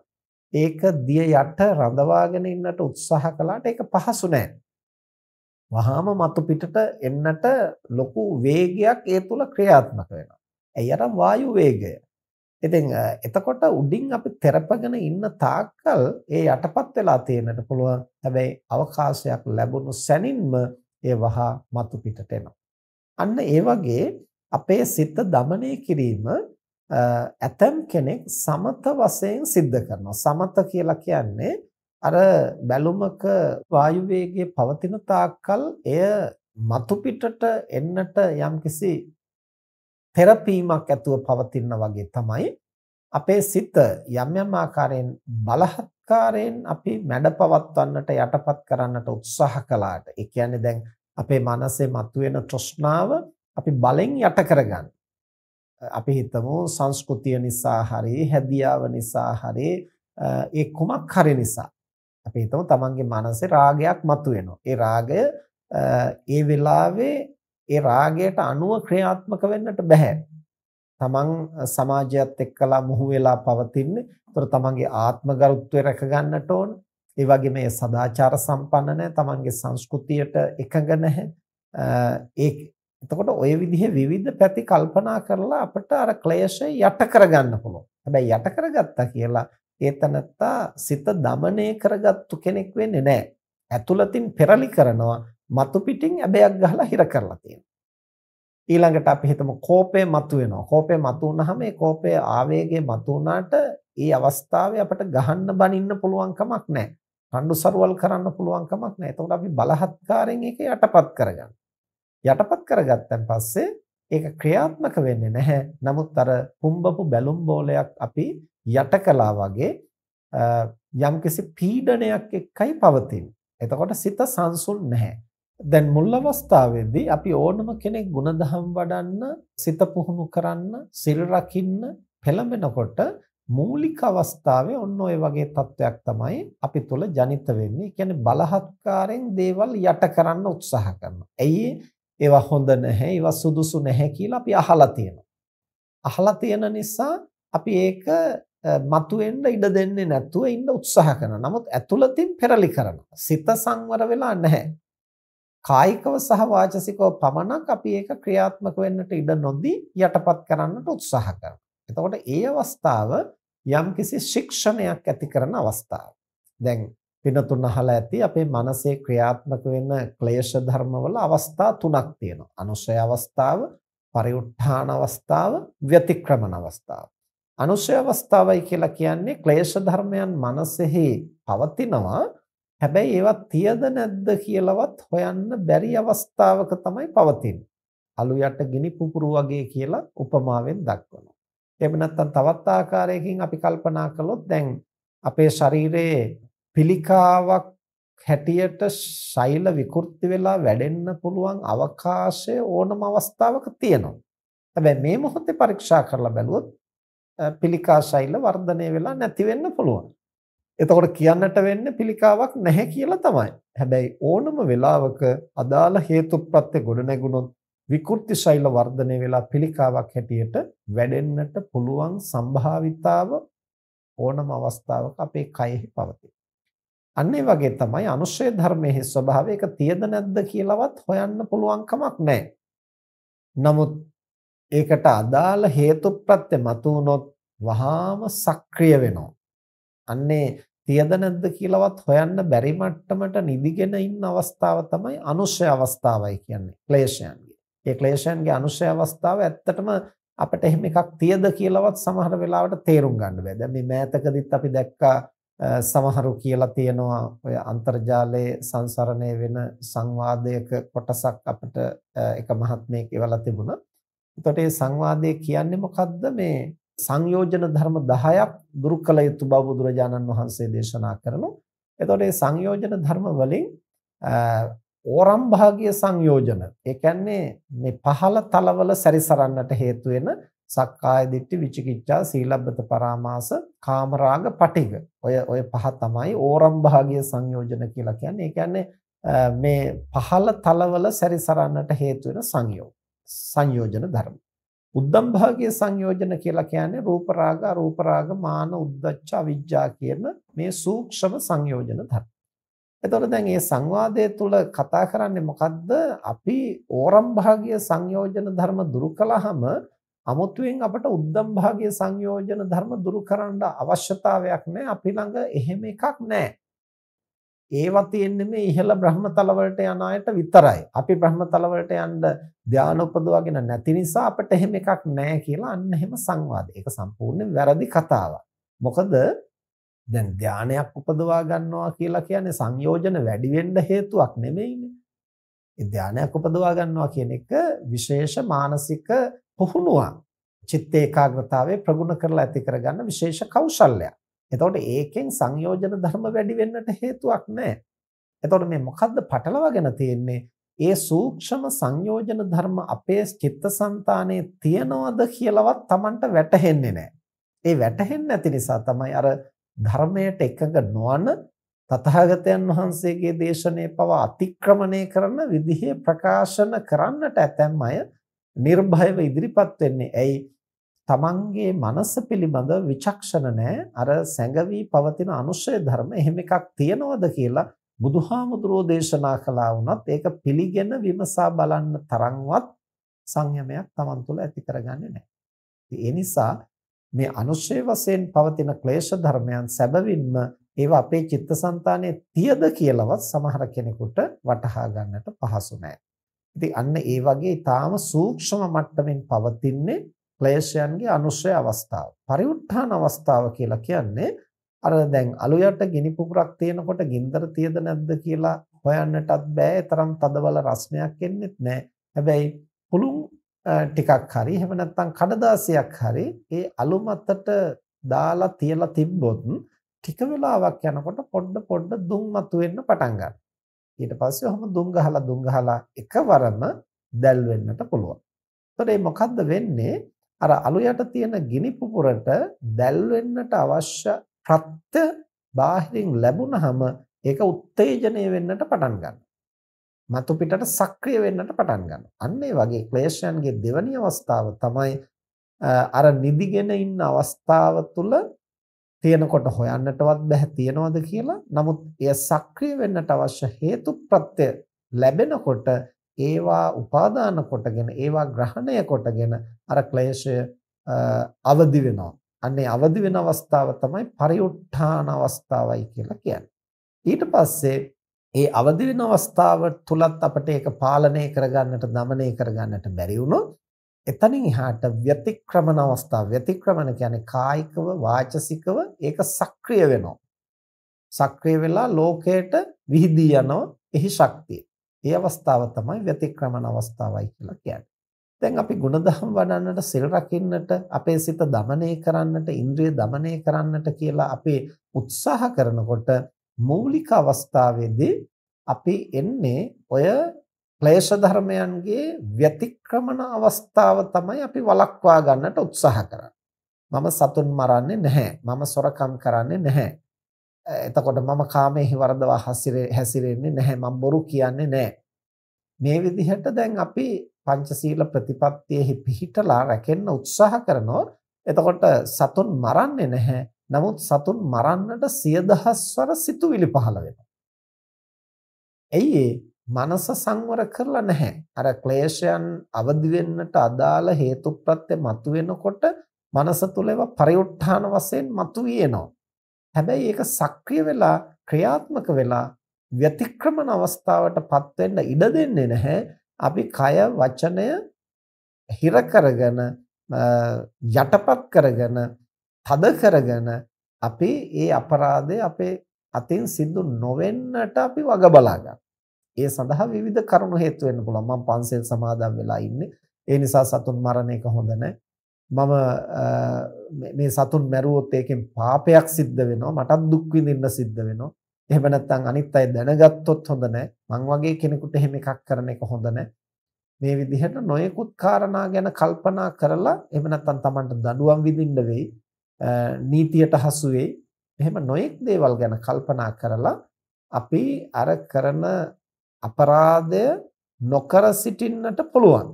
Speaker 1: ඒක දිය යට රඳවාගෙන ඉන්නට උත්සාහ කළාට ඒක පහසු නෑ. වහාම මතු පිටට එන්නට ලොකු වේගයක් ඒ තුල ක්‍රියාත්මක වෙනවා. ඇයි අර වායු වේගය. ඉතින් එතකොට උඩින් අපි තෙරපගෙන ඉන්න තාක්කල් ඒ යටපත් වෙලා තියෙන්නට පුළුවන්. හැබැයි අවකාශයක් ලැබුණු සැනින්ම ඒ වහා මතු පිටට එනවා. අන්න ඒ වගේ අපේ සිත দমনය කිරීම ඇතම් කෙනෙක් සමත වශයෙන් සිද්ධ කරනවා. සමත කියලා කියන්නේ අර බැලුමක වායු වේගයේ පවතින තාක්කල් එය මතු පිටට එන්නට යම්කිසි තෙරපීමක් ඇතුව පවතින වගේ තමයි අපේ සිත යම් යම් ආකාරයෙන් බලහත්කාරයෙන් අපි මැඩපවත්වන්නට යටපත් කරන්නට උත්සාහ කළාට ඒ කියන්නේ දැන් අපේ මනසේ මතුවෙන තෘෂ්ණාව අපි බලෙන් යට කරගන්න. අපි හිතමු සංස්කෘතිය නිසා හරි හැදියාව නිසා හරි ඒ කුමක් හරි නිසා අපි හිතමු තමන්ගේ මනසේ රාගයක් මතුවෙනවා. ඒ රාගය ඒ වෙලාවේ ඒ රාගයට අනුව ක්‍රියාත්මක වෙන්නට බෑ. තමන් සමාජයත් එක්කලා මුහු වෙලා පවතින්නේ. ඒතර තමන්ගේ ආත්මගරුත්වය රැක ගන්නට ඕන. ඒ වගේම ඒ සදාචාර සම්පන්න නැහැ. තමන්ගේ සංස්කෘතියට එකඟ නැහැ. ඒ එතකොට ওই විදිහේ විවිධ පැති කල්පනා කරලා අපිට අර ක්ලේශය යට කරගන්න පුළුවන්. හැබැයි යට කරගත්තා කියලා ඒ තනත්තා සිත দমনය කරගත්තු කෙනෙක් වෙන්නේ නැහැ. ඇතුළතින් පෙරලි කරනවා, මතු පිටින් ඇබයක් ගහලා හිර කරලා තියෙනවා. ඊළඟට අපි හිතමු කෝපය මතුවෙනවා. කෝපය මතු වුනහම ඒ කෝපය ආවේගය මතු වුණාට ඒ අවස්ථාවේ අපිට ගහන්න බනින්න පුළුවන් කමක් නැහැ. රණ්ඩු සරුවල් කරන්න පුළුවන් කමක් නැහැ. එතකොට අපි බලහත්කාරයෙන් ඒක යටපත් කරගන්නවා. යටපත් කරගත්තන් පස්සේ ඒක ක්‍රියාත්මක වෙන්නේ නැහැ. නමුත් අර පුම්බපු බැලුම් බෝලයක් අපි යට කළා වගේ යම්කිසි පීඩනයක් එක්කයි පවතින්නේ. එතකොට සිත සංසුන් නැහැ. දැන් මුල් අවස්ථාවේදී අපි ඕනම කෙනෙක් ಗುಣධම් වඩන්න, සිත පුහුණු කරන්න, සිල් රකින්න පෙළඹෙනකොට මූලික අවස්ථාවේ ඔන්න ඔය වගේ තත්වයක් තමයි අපි තුල ජනිත වෙන්නේ. කියන්නේ බලහත්කාරයෙන් දේවල් යට කරන්න උත්සාහ කරනවා. ඇයි ඒවා හොඳ නැහැ, ඒවා සුදුසු නැහැ කියලා අපි අහලා තියෙනවා. අහලා තියෙන නිසා අපි ඒක මතුවෙන්න ඉඩ දෙන්නේ නැතුව ඉන්න උත්සාහ කරනවා. නමුත් ඇතුළතින් පෙරලි කරනවා. සිත සංවර වෙලා නැහැ. කායිකව සහ වාචසිකව පමණක් අපි ඒක ක්‍රියාත්මක වෙන්නට ඉඩ නොදී යටපත් කරන්නට උත්සාහ කරනවා. එතකොට ඒ අවස්ථාව යම්කිසි ශික්ෂණයක් ඇති කරන අවස්ථාවක්. දැන් පිනතුන් අහලා ඇති අපේ මනසේ ක්‍රියාත්මක වෙන ක්ලේශ ධර්මවල අවස්ථා තුනක් තියෙනවා. අනුශය අවස්ථාව, පරිඋත්ථාන අවස්ථාව, ව්‍යතික්‍රමන අවස්ථාව. අනුශය අවස්ථාවයි කියලා කියන්නේ ක්ලේශ ධර්මයන් මනසෙහි පවතිනවා. හැබැයි ඒවා තියද නැද්ද කියලාවත් හොයන්න බැරි අවස්ථාවක තමයි පවතින්නේ. අලු යට ගිනි පුපුරු වගේ කියලා උපමාවෙන් දක්වනවා. එහෙම නැත්නම් තවත් ආකාරයකින් අපි කල්පනා කළොත් දැන් අපේ ශරීරයේ පිළිකාවක් හැටියට ශෛල විකෘති වෙලා වැඩෙන්න පුළුවන් අවකාශය ඕනම අවස්ථාවක තියෙනවා. හැබැයි මේ මොහොතේ පරීක්ෂා කරලා බැලුවොත් පිළිකා ශෛල වර්ධනය වෙලා නැති වෙන්න පුළුවන්. එතකොට කියන්නට වෙන්නේ පිළිකාවක් නැහැ කියලා තමයි. හැබැයි ඕනම වෙලාවක අදාළ හේතුප්‍රත්‍ය ගොඩ නැගුණොත් විකෘති ශෛල වර්ධනය වෙලා පිළිකාවක් හැටියට වැඩෙන්නට පුළුවන් සම්භාවිතාව ඕනම අවස්ථාවක අපේ කයෙහි පවතී. අන්න ඒ වගේ තමයි අනුශේධ ධර්මයේ ස්වභාවය ඒක තියද නැද්ද කියලාවත් හොයන්න පුළුවන් කමක් නැහැ. නමුත් ඒකට අදාළ හේතුප්‍රත්‍ය මතුනොත් වහාම සක්‍රිය වෙනවා. අන්නේ තියද නැද්ද කියලාවත් හොයන්න බැරි මට්ටමට නිදිගෙන ඉන්න අවස්ථාව තමයි අනුශය අවස්ථාවයි කියන්නේ. ක්ලේශයන්ගේ. ඒ ක්ලේශයන්ගේ අනුශය අවස්ථාව ඇත්තටම අපිට එහෙම එකක් තියද කියලාවත් සමහර වෙලාවට තේරුම් ගන්න බෑ. දැන් මේ මෑතකදීත් අපි දැක්කා සමහරු කියලා තියෙනවා ඔය අන්තර්ජාලයේ සංසරණය වෙන සංවාදයක කොටසක් අපිට එක මහත්මයෙක් ඉවලා තිබුණා. එතකොට මේ සංවාදය කියන්නේ මොකද්ද මේ සංයෝජන ධර්ම 10ක් දුරු කළ යුතු බව බුදුරජාණන් වහන්සේ දේශනා කරනවා. එතකොට මේ සංයෝජන ධර්ම වලින් ඕරම් භාගීය සංයෝජන ඒ කියන්නේ මේ පහළ තලවල සැරිසරන්නට හේතු වෙන සක්කාය දිට්ඨි විචිකිච්ඡා සීලබ්බත පරාමාස කාමරාග පටිග ඔය ඔය පහ තමයි ඕරම් භාගීය සංයෝජන කියලා කියන්නේ ඒ කියන්නේ මේ පහළ තලවල සැරිසරන්නට හේතු වෙන සංයෝජන සංයෝජන ධර්ම උද්දම් භාගීය සංයෝජන කියලා කියන්නේ රූප රාග අරූප රාග මාන උද්දච්ච අවිජ්ජා කියන මේ සූක්ෂම සංයෝජන ධර්ම එතකොට දැන් මේ සංවාදයේ තුල කතා කරන්නේ මොකද්ද අපි ඕරම් භාගීය සංයෝජන ධර්ම දුරු කළාම අමුතුවෙන් අපට උද්දම් භාගයේ සංයෝජන ධර්ම දුරු කරන්න අවශ්‍යතාවයක් නැහැ. අපි ළඟ එහෙම එකක් නැහැ. ඒවා තියෙන්නේ මේ ඉහළ බ්‍රහ්මතල වලට යන අයට විතරයි. අපි බ්‍රහ්මතල වලට යන්න ධානය උපදවාගෙන නැති නිසා අපිට එහෙම එකක් නැහැ කියලා අන්න එහෙම සංවාද. ඒක සම්පූර්ණයෙන් වැරදි කතාවක්. මොකද දැන් ධානයක් උපදවා ගන්නවා කියලා කියන්නේ සංයෝජන වැඩි වෙන්න හේතුවක් නෙමෙයිනේ. ඒ ධානයක් උපදවා ගන්නවා කියන එක විශේෂ මානසික පුහුණුවක් චිත්ත ඒකාග්‍රතාවයේ ප්‍රගුණ කරලා ඇති කරගන්න විශේෂ කෞශල්‍යයක්. එතකොට ඒකෙන් සංයෝජන ධර්ම වැඩි වෙන්නට හේතුවක් නැහැ. එතකොට මේ මොකද්ද පටලවාගෙන තියෙන්නේ? ඒ සූක්ෂම සංයෝජන ධර්ම අපේ චිත්තසංතානයේ තියනවද කියලාවත් Tamanට වැටහෙන්නේ නැහැ. ඒ වැටහෙන්නේ නැති නිසා තමයි අර ධර්මයට එකඟ නොවන තථාගතයන් වහන්සේගේ දේශනේ පව අතික්‍රමණය කරන විදිහේ ප්‍රකාශන කරන්නට ඇතැම් අය නිර්භයව ඉදිරිපත් වෙන්නේ. ඇයි? තමන්ගේ මනස පිළිබඳ විචක්ෂණ නැහැ. අර සැඟවි පවතින අනුශය ධර්ම එහෙම එකක් තියනවද කියලා බුදුහාමුදුරෝ දේශනා කළා වුණත් ඒක පිළිගෙන විමසා බලන්න තරම්වත් සංයමයක් තමන් තුළ ඇති කරගන්නේ නැහැ. ඒ නිසා මේ අනුශය වශයෙන් පවතින ක්ලේශ ධර්මයන් සැබවින්ම ඒවා අපේ චිත්තසංතානයේ තියද කියලාවත් සමහර කෙනෙකුට වටහා ගන්නට පහසු නැහැ. ඉතින් අන්න ඒ වගේ ඊටාම සූක්ෂම මට්ටමින් පවතින්නේ ක්ලේශයන්ගේ අනුශ්‍රය අවස්ථාව. පරිඋත්ථාන අවස්ථාව කියලා කියන්නේ අර දැන් අලුයට ගිනි පුපුරක් තියෙනකොට ගින්දර තියද නැද්ද කියලා හොයන්නටත් බෑ. තරම් තදබල රස්නයක් එන්නෙත් නෑ. හැබැයි පුළුන් ටිකක් හරි එහෙම නැත්නම් කඩදාසියක් හරි ඒ අලු මතට දාලා තියලා තිබ්බොත් ටික වෙලාවක් යනකොට පොඩ පොඩ දුම් මතුවෙන්න පටන් ගන්නවා. ඊට පස්සේ ඔහම දුම් ගහලා දුම් ගහලා එකවරම දැල් වෙන්නට පුළුවන්. එතකොට මේ මොකද්ද වෙන්නේ? අර අලු යට තියෙන ගිනි පුපුරට දැල් වෙන්නට අවශ්‍ය ප්‍රත්‍ය බාහිරින් ලැබුණහම ඒක උත්තේජනය වෙන්නට පටන් ගන්නවා. මතු පිටට සක්‍රිය වෙන්නට පටන් ගන්නවා. අන්න ඒ වගේ ක්ලේශයන්ගේ දෙවැනි අවස්ථාව තමයි අර නිදිගෙන ඉන්න අවස්ථාව තුළ තියෙනකොට හොයන්නටවත් බැහැ තියනවද කියලා. නමුත් එය සක්‍රිය වෙන්නට අවශ්‍ය හේතු ප්‍රත්‍ය ලැබෙනකොට ඒවා උපාදාන කොටගෙන ඒවා ග්‍රහණය කොටගෙන අර ක්ලේශය අවදි වෙනවා. අන්නේ අවදි වෙන අවස්ථාව තමයි පරිඋත්ථාන අවස්ථාවයි කියලා කියන්නේ. ඊට පස්සේ ඒ අවදි වෙන අවස්ථාව තුලත් අපිට ඒක පාලනය කරගන්නට, দমনය කරගන්නට බැරි වුණොත් එතනින් එහාට ව්‍යතික්‍රමන අවස්ථාව ව්‍යතික්‍රමන කියන්නේ කායිකව වාචසිකව ඒක සක්‍රිය වෙනවා සක්‍රිය වෙලා ලෝකයට විහිදී යනවා එහි ශක්තිය. ඒ අවස්ථාව තමයි ව්‍යතික්‍රමන අවස්ථාවයි කියලා කියන්නේ. දැන් අපි ගුණධම් වඩන්නට සිල් රකින්නට අපේ සිත দমনය කරන්නට ඉන්ද්‍රිය দমনය කරන්නට කියලා අපි උත්සාහ කරනකොට මූලික අවස්ථාවේදී අපි එන්නේ ඔය ක්ලේශ ධර්මයන්ගේ ව්‍යතික්‍රමන අවස්ථාව තමයි අපි වළක්වා ගන්නට උත්සාහ කරන්නේ. මම සතුන් මරන්නේ නැහැ. මම සොරකම් කරන්නේ නැහැ. එතකොට මම කාමයේ වරදවා හැසිරෙන්නේ නැහැ. මම බොරු කියන්නේ නැහැ. මේ විදිහට දැන් අපි පංචශීල ප්‍රතිපත්තියෙහි පිහිටලා රැකෙන්න උත්සාහ කරනවා. එතකොට සතුන් මරන්නේ නැහැ. නමුත් සතුන් මරන්නට සියදහස්වර සිතුවිලි පහළ වෙනවා. ඇයි මනස සංවර කරලා නැහැ. අර ක්ලේශයන් අවදි වෙන්නට අදාළ හේතුප්‍රත්‍ය මතුවෙනකොට මනස තුල ඒවා පරිඋත්ථාන වශයෙන් මතුවෙනවා. හැබැයි ඒක සක්‍රිය වෙලා ක්‍රියාත්මක වෙලා ව්‍යතික්‍රමන අවස්ථාවටපත් වෙන්න ඉඩ දෙන්නේ නැහැ. අපි කය වචනය හිර කරගෙන යටපත් කරගෙන තද කරගෙන අපි මේ අපරාධය අපේ අතින් සිදු නොවෙන්නට අපි වග බලා ගන්නවා. ඒ සඳහා විවිධ කරුණු හේතු වෙන්න පුළුවන්. මම පන්සල් සමාදන් වෙලා ඉන්නේ. ඒ නිසා සතුන් මරණ එක හොඳ මම මේ සතුන් මැරුවොත් ඒකෙන් පාපයක් සිද්ධ වෙනවා. මටත් දුක් විඳින්න සිද්ධ වෙනවා. එහෙම නැත්නම් අනිත් අය දැනගත්තොත් හොඳ නැහැ. මං වගේ කෙනෙකුට එහෙම එකක් කරන එක හොඳ නැහැ. මේ විදිහට නොයෙකුත් කාරණා ගැන කල්පනා කරලා එහෙම නැත්නම් Tamanට දඬුවම් විඳින්න වෙයි. නීතියට හසු වෙයි. එහෙම නොයෙක් දේවල් ගැන කල්පනා කරලා අපි අර කරන අපරාධය නොකර සිටින්නට පුළුවන්.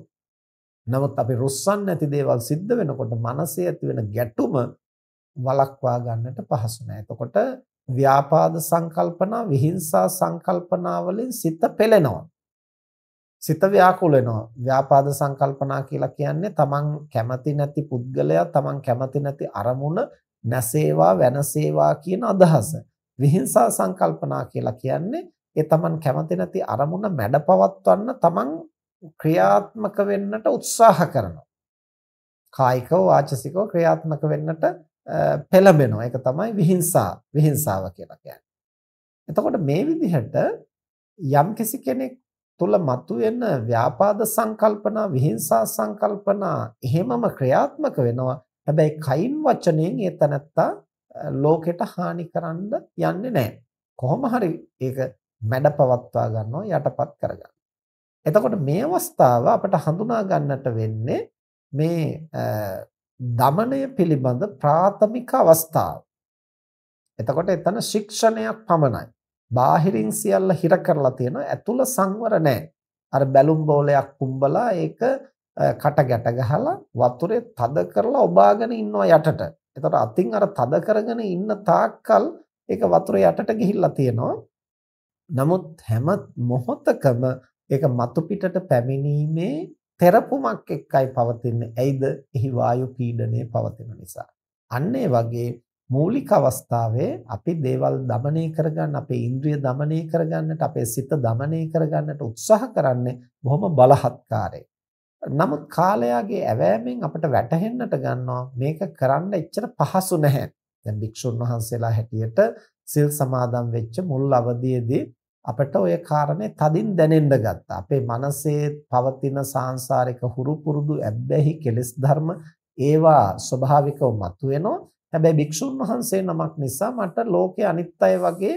Speaker 1: නමුත් අපි රුස්සන් නැති දේවල් සිද්ධ වෙනකොට මනසේ ඇති වෙන ගැටුම වලක්වා ගන්නට පහසු නෑ. එතකොට ව්‍යාපාද සංකල්පනා, විහිංසා සංකල්පනා වලින් සිත පෙළෙනවා. සිත ව්‍යාකූල වෙනවා. ව්‍යාපාද සංකල්පනා කියලා කියන්නේ තමන් කැමති නැති පුද්ගලයා, තමන් කැමති නැති අරමුණ නැසේවා, වෙනසේවා කියන අදහස. විහිංසා සංකල්පනා කියලා කියන්නේ ඒ තමන් කැමති නැති අරමුණ මැඩපවත්වන්න තමන් ක්‍රියාත්මක වෙන්නට උත්සාහ කරනවා. කායිකව වාචසිකව ක්‍රියාත්මක වෙන්නට පෙළඹෙනවා. ඒක තමයි විහිංසා විහිංසාව කියලා කියන්නේ. එතකොට මේ විදිහට යම්කිසි කෙනෙක් තුල මතුවෙන ව්‍යාපාද සංකල්පනා විහිංසා සංකල්පනා එහෙමම ක්‍රියාත්මක වෙනවා. හැබැයි කයින් වචනයෙන් ඒ තනත්තා ලෝකෙට හානි කරන්න යන්නේ නැහැ. කොහොම හරි ඒක මැඩ පවත්වා ගන්නවා යටපත් කරගන්න. එතකොට මේ අවස්ථාව අපට හඳුනා ගන්නට වෙන්නේ මේ දමණය පිළිබඳ ප්‍රාථමික අවස්ථාව. එතකොට එතන ශික්ෂණයක් පමණයි. බාහිරින් සියල්ල හිර කරලා තියෙනවා. ඇතුළ සංවර නැහැ. අර බැලුම් බෝලයක් කුඹලා ඒක කට ගැට ගහලා වතුරේ තද කරලා ඔබාගෙන ඉන්නවා යටට. එතකොට අතින් අර තද කරගෙන ඉන්න තාක්කල් ඒක වතුර යටට ගිහිල්ලා තියෙනවා. නමුත් හැම මොහොතකම ඒක මතු පිටට පැමිණීමේ තෙරපුමක් එක්කයි පවතින්නේ. ඇයිද? එහි වායු පීඩනය පවතින නිසා. අන්න ඒ වගේ මූලික අවස්ථාවේ අපි දේවල් দমনය කරගන්න, අපේ ඉන්ද්‍රිය দমনය කරගන්නට, අපේ සිත দমনය කරගන්නට උත්සාහ කරන්නේ බොහොම බලහත්කාරයෙන්. නමුත් කාලයාගේ ඇවෑමෙන් අපිට වැටහෙන්නට ගන්නවා මේක කරන්න එච්චර පහසු නැහැ. දැන් භික්ෂුන් වහන්සේලා හැටියට සිල් සමාදන් වෙච්ච මුල් අවධියේදී අපට ওই කාරණේ තදින් දැනෙන්න ගත්තා. අපේ මනසේ පවතින සාංශාරික හුරු පුරුදු ඇබ්බැහි කෙලෙස් ධර්ම ඒවා ස්වභාවිකව මතුවෙනවා. හැබැයි භික්ෂුන් වහන්සේ නමක් නිසා මට ලෝකේ අනිත් අය වගේ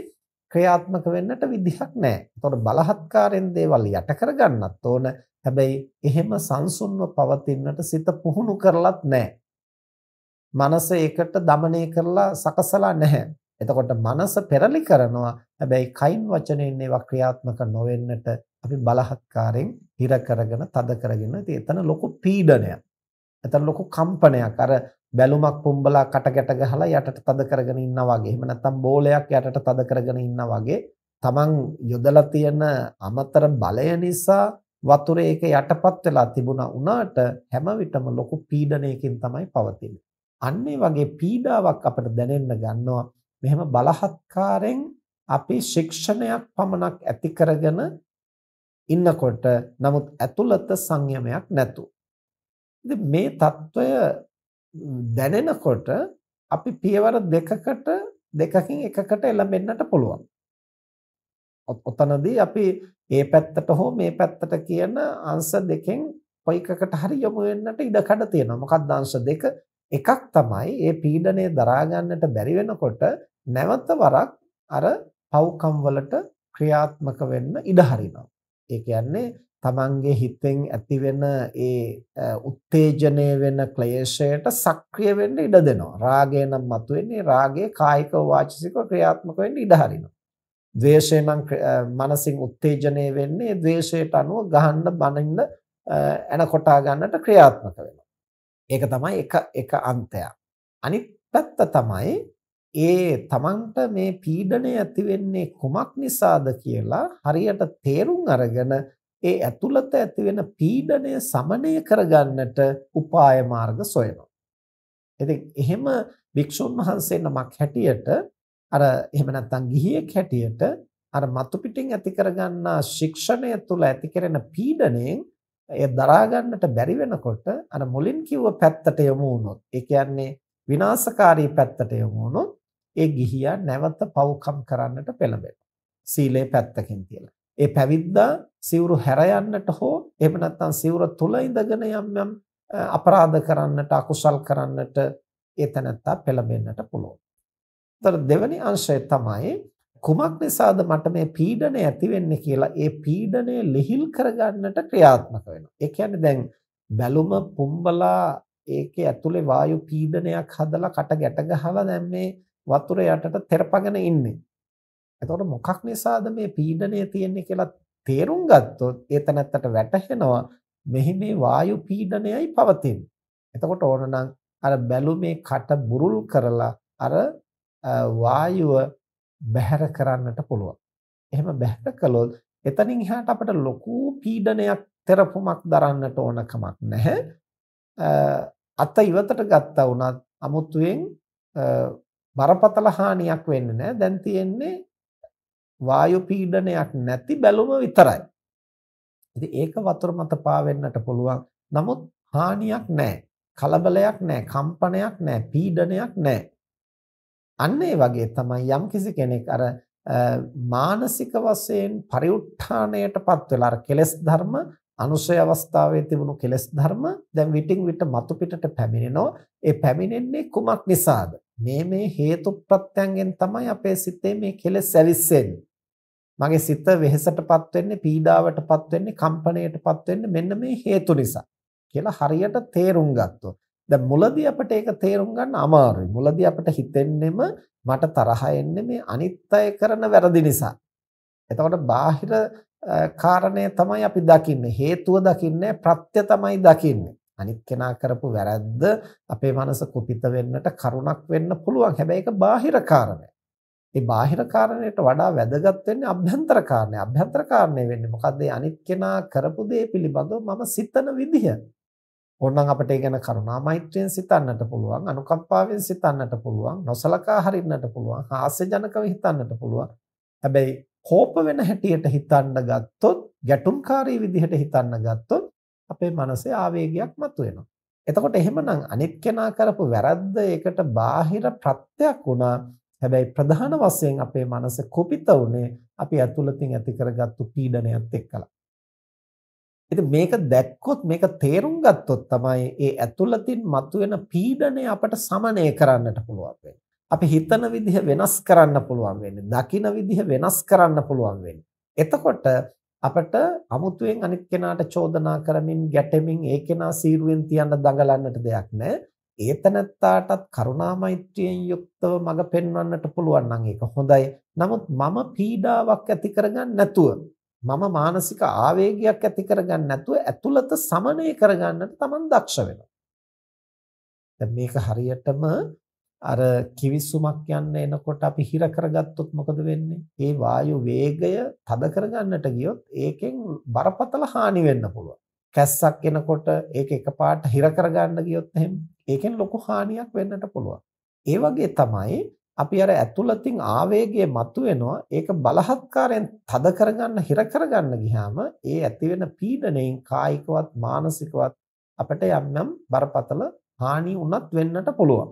Speaker 1: ක්‍රියාත්මක වෙන්නට විදිහක් නැහැ. ඒතකොට බලහත්කාරයෙන් දේවල් යට කරගන්නත් ඕන. හැබැයි එහෙම සංසුන්ව පවතින්නට සිත පුහුණු කරලත් නැහැ. මනස ඒකට দমনය කරලා සකසලා නැහැ. එතකොට මනස පෙරලි කරනවා. හැබැයි කයින් වචනෙන් ඒවා ක්‍රියාත්මක නොවෙන්නට අපි බලහත්කාරයෙන් හිර කරගෙන තද කරගෙන ඉතින් එතන ලොකු පීඩනයක්. එතන ලොකු කම්පනයක්. අර බැලුමක් පුම්බලා කටකැට ගහලා යටට තද කරගෙන ඉන්නා වගේ. එහෙම නැත්නම් බෝලයක් යටට තද කරගෙන ඉන්නා වගේ. Taman යොදලා තියෙන අමතර බලය නිසා වතුරේ ඒක යටපත් වෙලා තිබුණා උනාට හැම විටම ලොකු පීඩනයකින් තමයි පවතින්නේ. අන්න වගේ පීඩාවක් අපිට දැනෙන්න ගන්නවා මෙහෙම බලහත්කාරයෙන් අපි ශික්ෂණයක් පමණක් ඇති කරගෙන ඉන්නකොට නමුත් ඇතුළත සංයමයක් නැතු. ඉතින් මේ తত্ত্বය දැනෙනකොට අපි පියවර දෙකකට දෙකකින් එකකට එළඹෙන්නට පුළුවන්. ඔතනදී අපි මේ පැත්තට හෝ මේ පැත්තට කියන අංශ දෙකෙන් කොයිකකට හරි යොමු වෙන්නට ඉඩ කඩ තියෙනවා. මොකක්ද අංශ දෙක? එකක් තමයි මේ පීඩනය දරා ගන්නට බැරි වෙනකොට නැවත වරක් අර පව්කම් වලට ක්‍රියාත්මක වෙන්න ඉඩ හරිනවා. ඒ කියන්නේ තමන්ගේ හිතෙන් ඇතිවෙන ඒ උත්තේජනය වෙන ක්ලේශයට සක්‍රිය වෙන්න ඉඩ දෙනවා. රාගය නම් මතුවෙන්නේ රාගයේ කායිකව වාචසිකව ක්‍රියාත්මක වෙන්න ඉඩ හරිනවා. ද්වේෂය නම් මනසින් උත්තේජනය වෙන්නේ ද්වේෂයට අනුව ගහන්න බනින්න එන කොටා ගන්නට ක්‍රියාත්මක වෙනවා. ඒක තමයි එක එක අන්තයක්. අනිත් පැත්ත තමයි ඒ තමන්ට මේ පීඩණය ඇති වෙන්නේ කුමක් නිසාද කියලා හරියට තේරුම් අරගෙන ඒ ඇතුළත ඇති වෙන පීඩණය සමනය කරගන්නට උපාය මාර්ග සොයනවා. ඉතින් එහෙම වික්ෂුන් වහන්සේ නමක් හැටියට අර එහෙම නැත්නම් ගිහියෙක් හැටියට අර මතු පිටින් ඇති කරගන්නා ශික්ෂණය තුළ ඇති කරන පීඩණයෙන් එය දරා ගන්නට බැරි වෙනකොට අර මුලින් කිව්ව පැත්තට යමු වුණොත් ඒ කියන්නේ විනාශකාරී පැත්තට යමු වුණොත් ඒ ගිහියා නැවත පව්කම් කරන්නට පෙළඹෙනවා සීලේ පැත්තකින් කියලා. ඒ පැවිද්දා සිවුරු හැර යන්නට හෝ එහෙම නැත්නම් සිවුර තුල ඉඳගෙන යම් යම් අපරාධ කරන්නට අකුසල් කරන්නට ඒ තැනත්තා පෙළඹෙන්නට පුළුවන්. ඒතර දෙවැනි අංශය තමයි කුමක් නිසාද මට මේ පීඩනය ඇති වෙන්නේ කියලා ඒ පීඩනය ලිහිල් කරගන්නට ක්‍රියාත්මක වෙනවා. ඒ කියන්නේ දැන් බැලුම පුම්බලා ඒකේ ඇතුලේ වායු පීඩනයක් හදලා කට ගැට ගහලා දැන් මේ වතුර යටට තෙරපගෙන ඉන්නේ. එතකොට මොකක් නිසාද මේ පීඩනය තියෙන්නේ කියලා තේරුම් ගත්තොත් ඒතනත්තට වැටහෙනවා මෙහි මේ වායු පීඩනයයි පවතින්නේ. එතකොට ඕනනම් අර බැලුමේ කට බුරුල් කරලා අර වායුව බැහැර කරන්නට පුළුවන්. එහෙම බැහැර කළොත් එතනින් එහාට අපට ලොකු පීඩනයක් තෙරපුමක් දරන්නට ඕන කමක් නැහැ. අත ඉවතට ගත්තා වුණත් අමුතුවෙන් බරපතල හානියක් වෙන්නේ නැහැ. දැන් තියෙන්නේ වායු පීඩනයක් නැති බැලුම විතරයි. ඉතින් ඒක වතුර මත පාවෙන්නට පුළුවන්. නමුත් හානියක් නැහැ. කලබලයක් නැහැ. කම්පනයක් නැහැ. පීඩනයක් නැහැ. අන්න ඒ වගේ තමයි යම්කිසි කෙනෙක් අර මානසික වශයෙන් පරිඋත්ථාණයටපත් වෙලා අර කෙලෙස් ධර්ම අනුසය අවස්ථාවේ තිබුණු කෙලෙස් ධර්ම දැන් විටින් විට මතු පිටට පැමිණෙනවා ඒ පැමිණෙන්නේ කුමක් නිසාද මේ මේ හේතු ප්‍රත්‍යයෙන් තමයි අපේ සිතේ මේ කෙලෙස් ඇවිස්සෙන්නේ මගේ සිත වෙහෙසටපත් වෙන්නේ පීඩාවටපත් වෙන්නේ කම්පණයටපත් වෙන්නේ මෙන්න මේ හේතු නිසා කියලා හරියට තේරුම් ගත්තොත් දැන් මුලදී අපිට ඒක තේරුම් ගන්න අමාරුයි. මුලදී අපිට හිතෙන්නෙම මට තරහ එන්නේ මේ අනිත් අය කරන වැරදි නිසා. එතකොට බාහිර කාරණය තමයි අපි දකින්නේ. හේතුව දකින්නේ ප්‍රත්‍ය තමයි දකින්නේ. අනිත් කෙනා කරපු වැරද්ද අපේ මනස කුපිත වෙන්නට කරුණක් වෙන්න පුළුවන්. හැබැයි ඒක බාහිර කාරණයක්. ඒ බාහිර කාරණයට වඩා වැදගත් වෙන්නේ අභ්‍යන්තර කාරණය. අභ්‍යන්තර කාරණය වෙන්නේ මොකද්ද? අනිත් කෙනා කරපු දේ පිළිබඳව මම සිතන විදිහ. ඕනනම් අපිට ඒ ගැන කරුණා මෛත්‍රියෙන් සිතන්නට පුළුවන්, අනුකම්පාවෙන් සිතන්නට පුළුවන්, නොසලකා හරින්නට පුළුවන්, හාස්‍යජනකව හිතන්නට පුළුවන්. හැබැයි කෝප වෙන හැටියට හිතන්න ගත්තොත්, ගැටුම්කාරී විදිහට හිතන්න ගත්තොත් අපේ මනසේ ආවේගයක් මතුවෙනවා. එතකොට එහෙමනම් අනිත් කෙනා කරපු වැරද්ද ඒකට බාහිර ප්‍රත්‍යක් වුණා. හැබැයි ප්‍රධාන වශයෙන් අපේ මනස කුපිත උනේ අපි ඇතුළතින් ඇති කරගත්තු පීඩනයත් එක්කලා. ඉතින් මේක දැක්කොත් මේක තේරුම් ගත්තොත් තමයි ඒ ඇතුළතින් මතුවෙන පීඩනය අපට සමනය කරන්නට පුළුවන් වෙන්නේ. අපි හිතන විදිහ වෙනස් කරන්න පුළුවන් වෙන්නේ. දකින විදිහ වෙනස් කරන්න පුළුවන් වෙන්නේ. එතකොට අපට අමුතුවෙන් අනිත් කෙනාට චෝදනා කරමින් ගැටෙමින් ඒ කෙනා සීරුවෙන් තියන්න දඟලන්නට දෙයක් නැහැ. ඒතනත්තාටත් කරුණා මෛත්‍රියෙන් යුක්තව මඟ පෙන්වන්නට පුළුවන් නම් ඒක හොඳයි. නමුත් මම පීඩාවක් ඇති කරගන්න නැතුව මම මානසික ආවේගයක් ඇති කරගන්න නැතුව ඇතුළත සමනය කරගන්නට Taman දක්ෂ වෙනවා. දැන් මේක හරියටම අර කිවිසුමක් යන්න එනකොට අපි හිර කරගත්තොත් මොකද වෙන්නේ? ඒ වායු වේගය තද කරගන්නට ගියොත් ඒකෙන් බරපතල හානි වෙන්න පුළුවන්. කැස්සක් එනකොට ඒක එකපාරට හිර කරගන්න ගියොත් එහෙම ඒකෙන් ලොකු හානියක් වෙන්නට පුළුවන්. ඒ වගේ තමයි අපි අර ඇතුළතින් ආවේගය මතුවෙනවා ඒක බලහත්කාරයෙන් තද කරගන්න හිර කරගන්න ගියාම ඒ ඇති වෙන පීඩණයෙන් කායිකවත් මානසිකවත් අපිට යම් යම් බරපතල හානි වුණත් වෙන්නට පුළුවන්.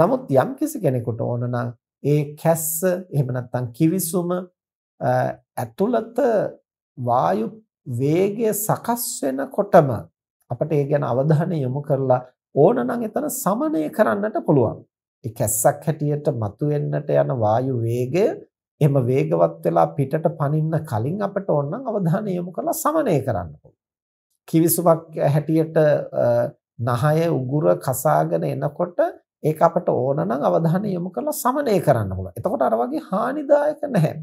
Speaker 1: නමුත් යම් කිසි කෙනෙකුට ඕන නම් ඒ කැස්ස එහෙම නැත්නම් කිවිසුම ඇතුළත වායු වේගය සකස් වෙනකොටම අපිට ඒ ගැන අවධානය යොමු කරලා ඕන නම් එතන සමනය කරන්නට පුළුවන්. ඒ කැස්සක් හැටියට මතුවෙන්නට යන වායු වේගය එහෙම වේගවත් වෙලා පිටට පනින්න කලින් අපට ඕනනම් අවධානය යොමු කරලා සමනය කරන්න කිවිසුමක් හැටියට නහය උගුර කසාගෙන එනකොට ඒක අපට ඕනනම් අවධානය යොමු කරලා සමනය කරන්න ඕන. එතකොට අර වගේ හානිදායක නැහැ.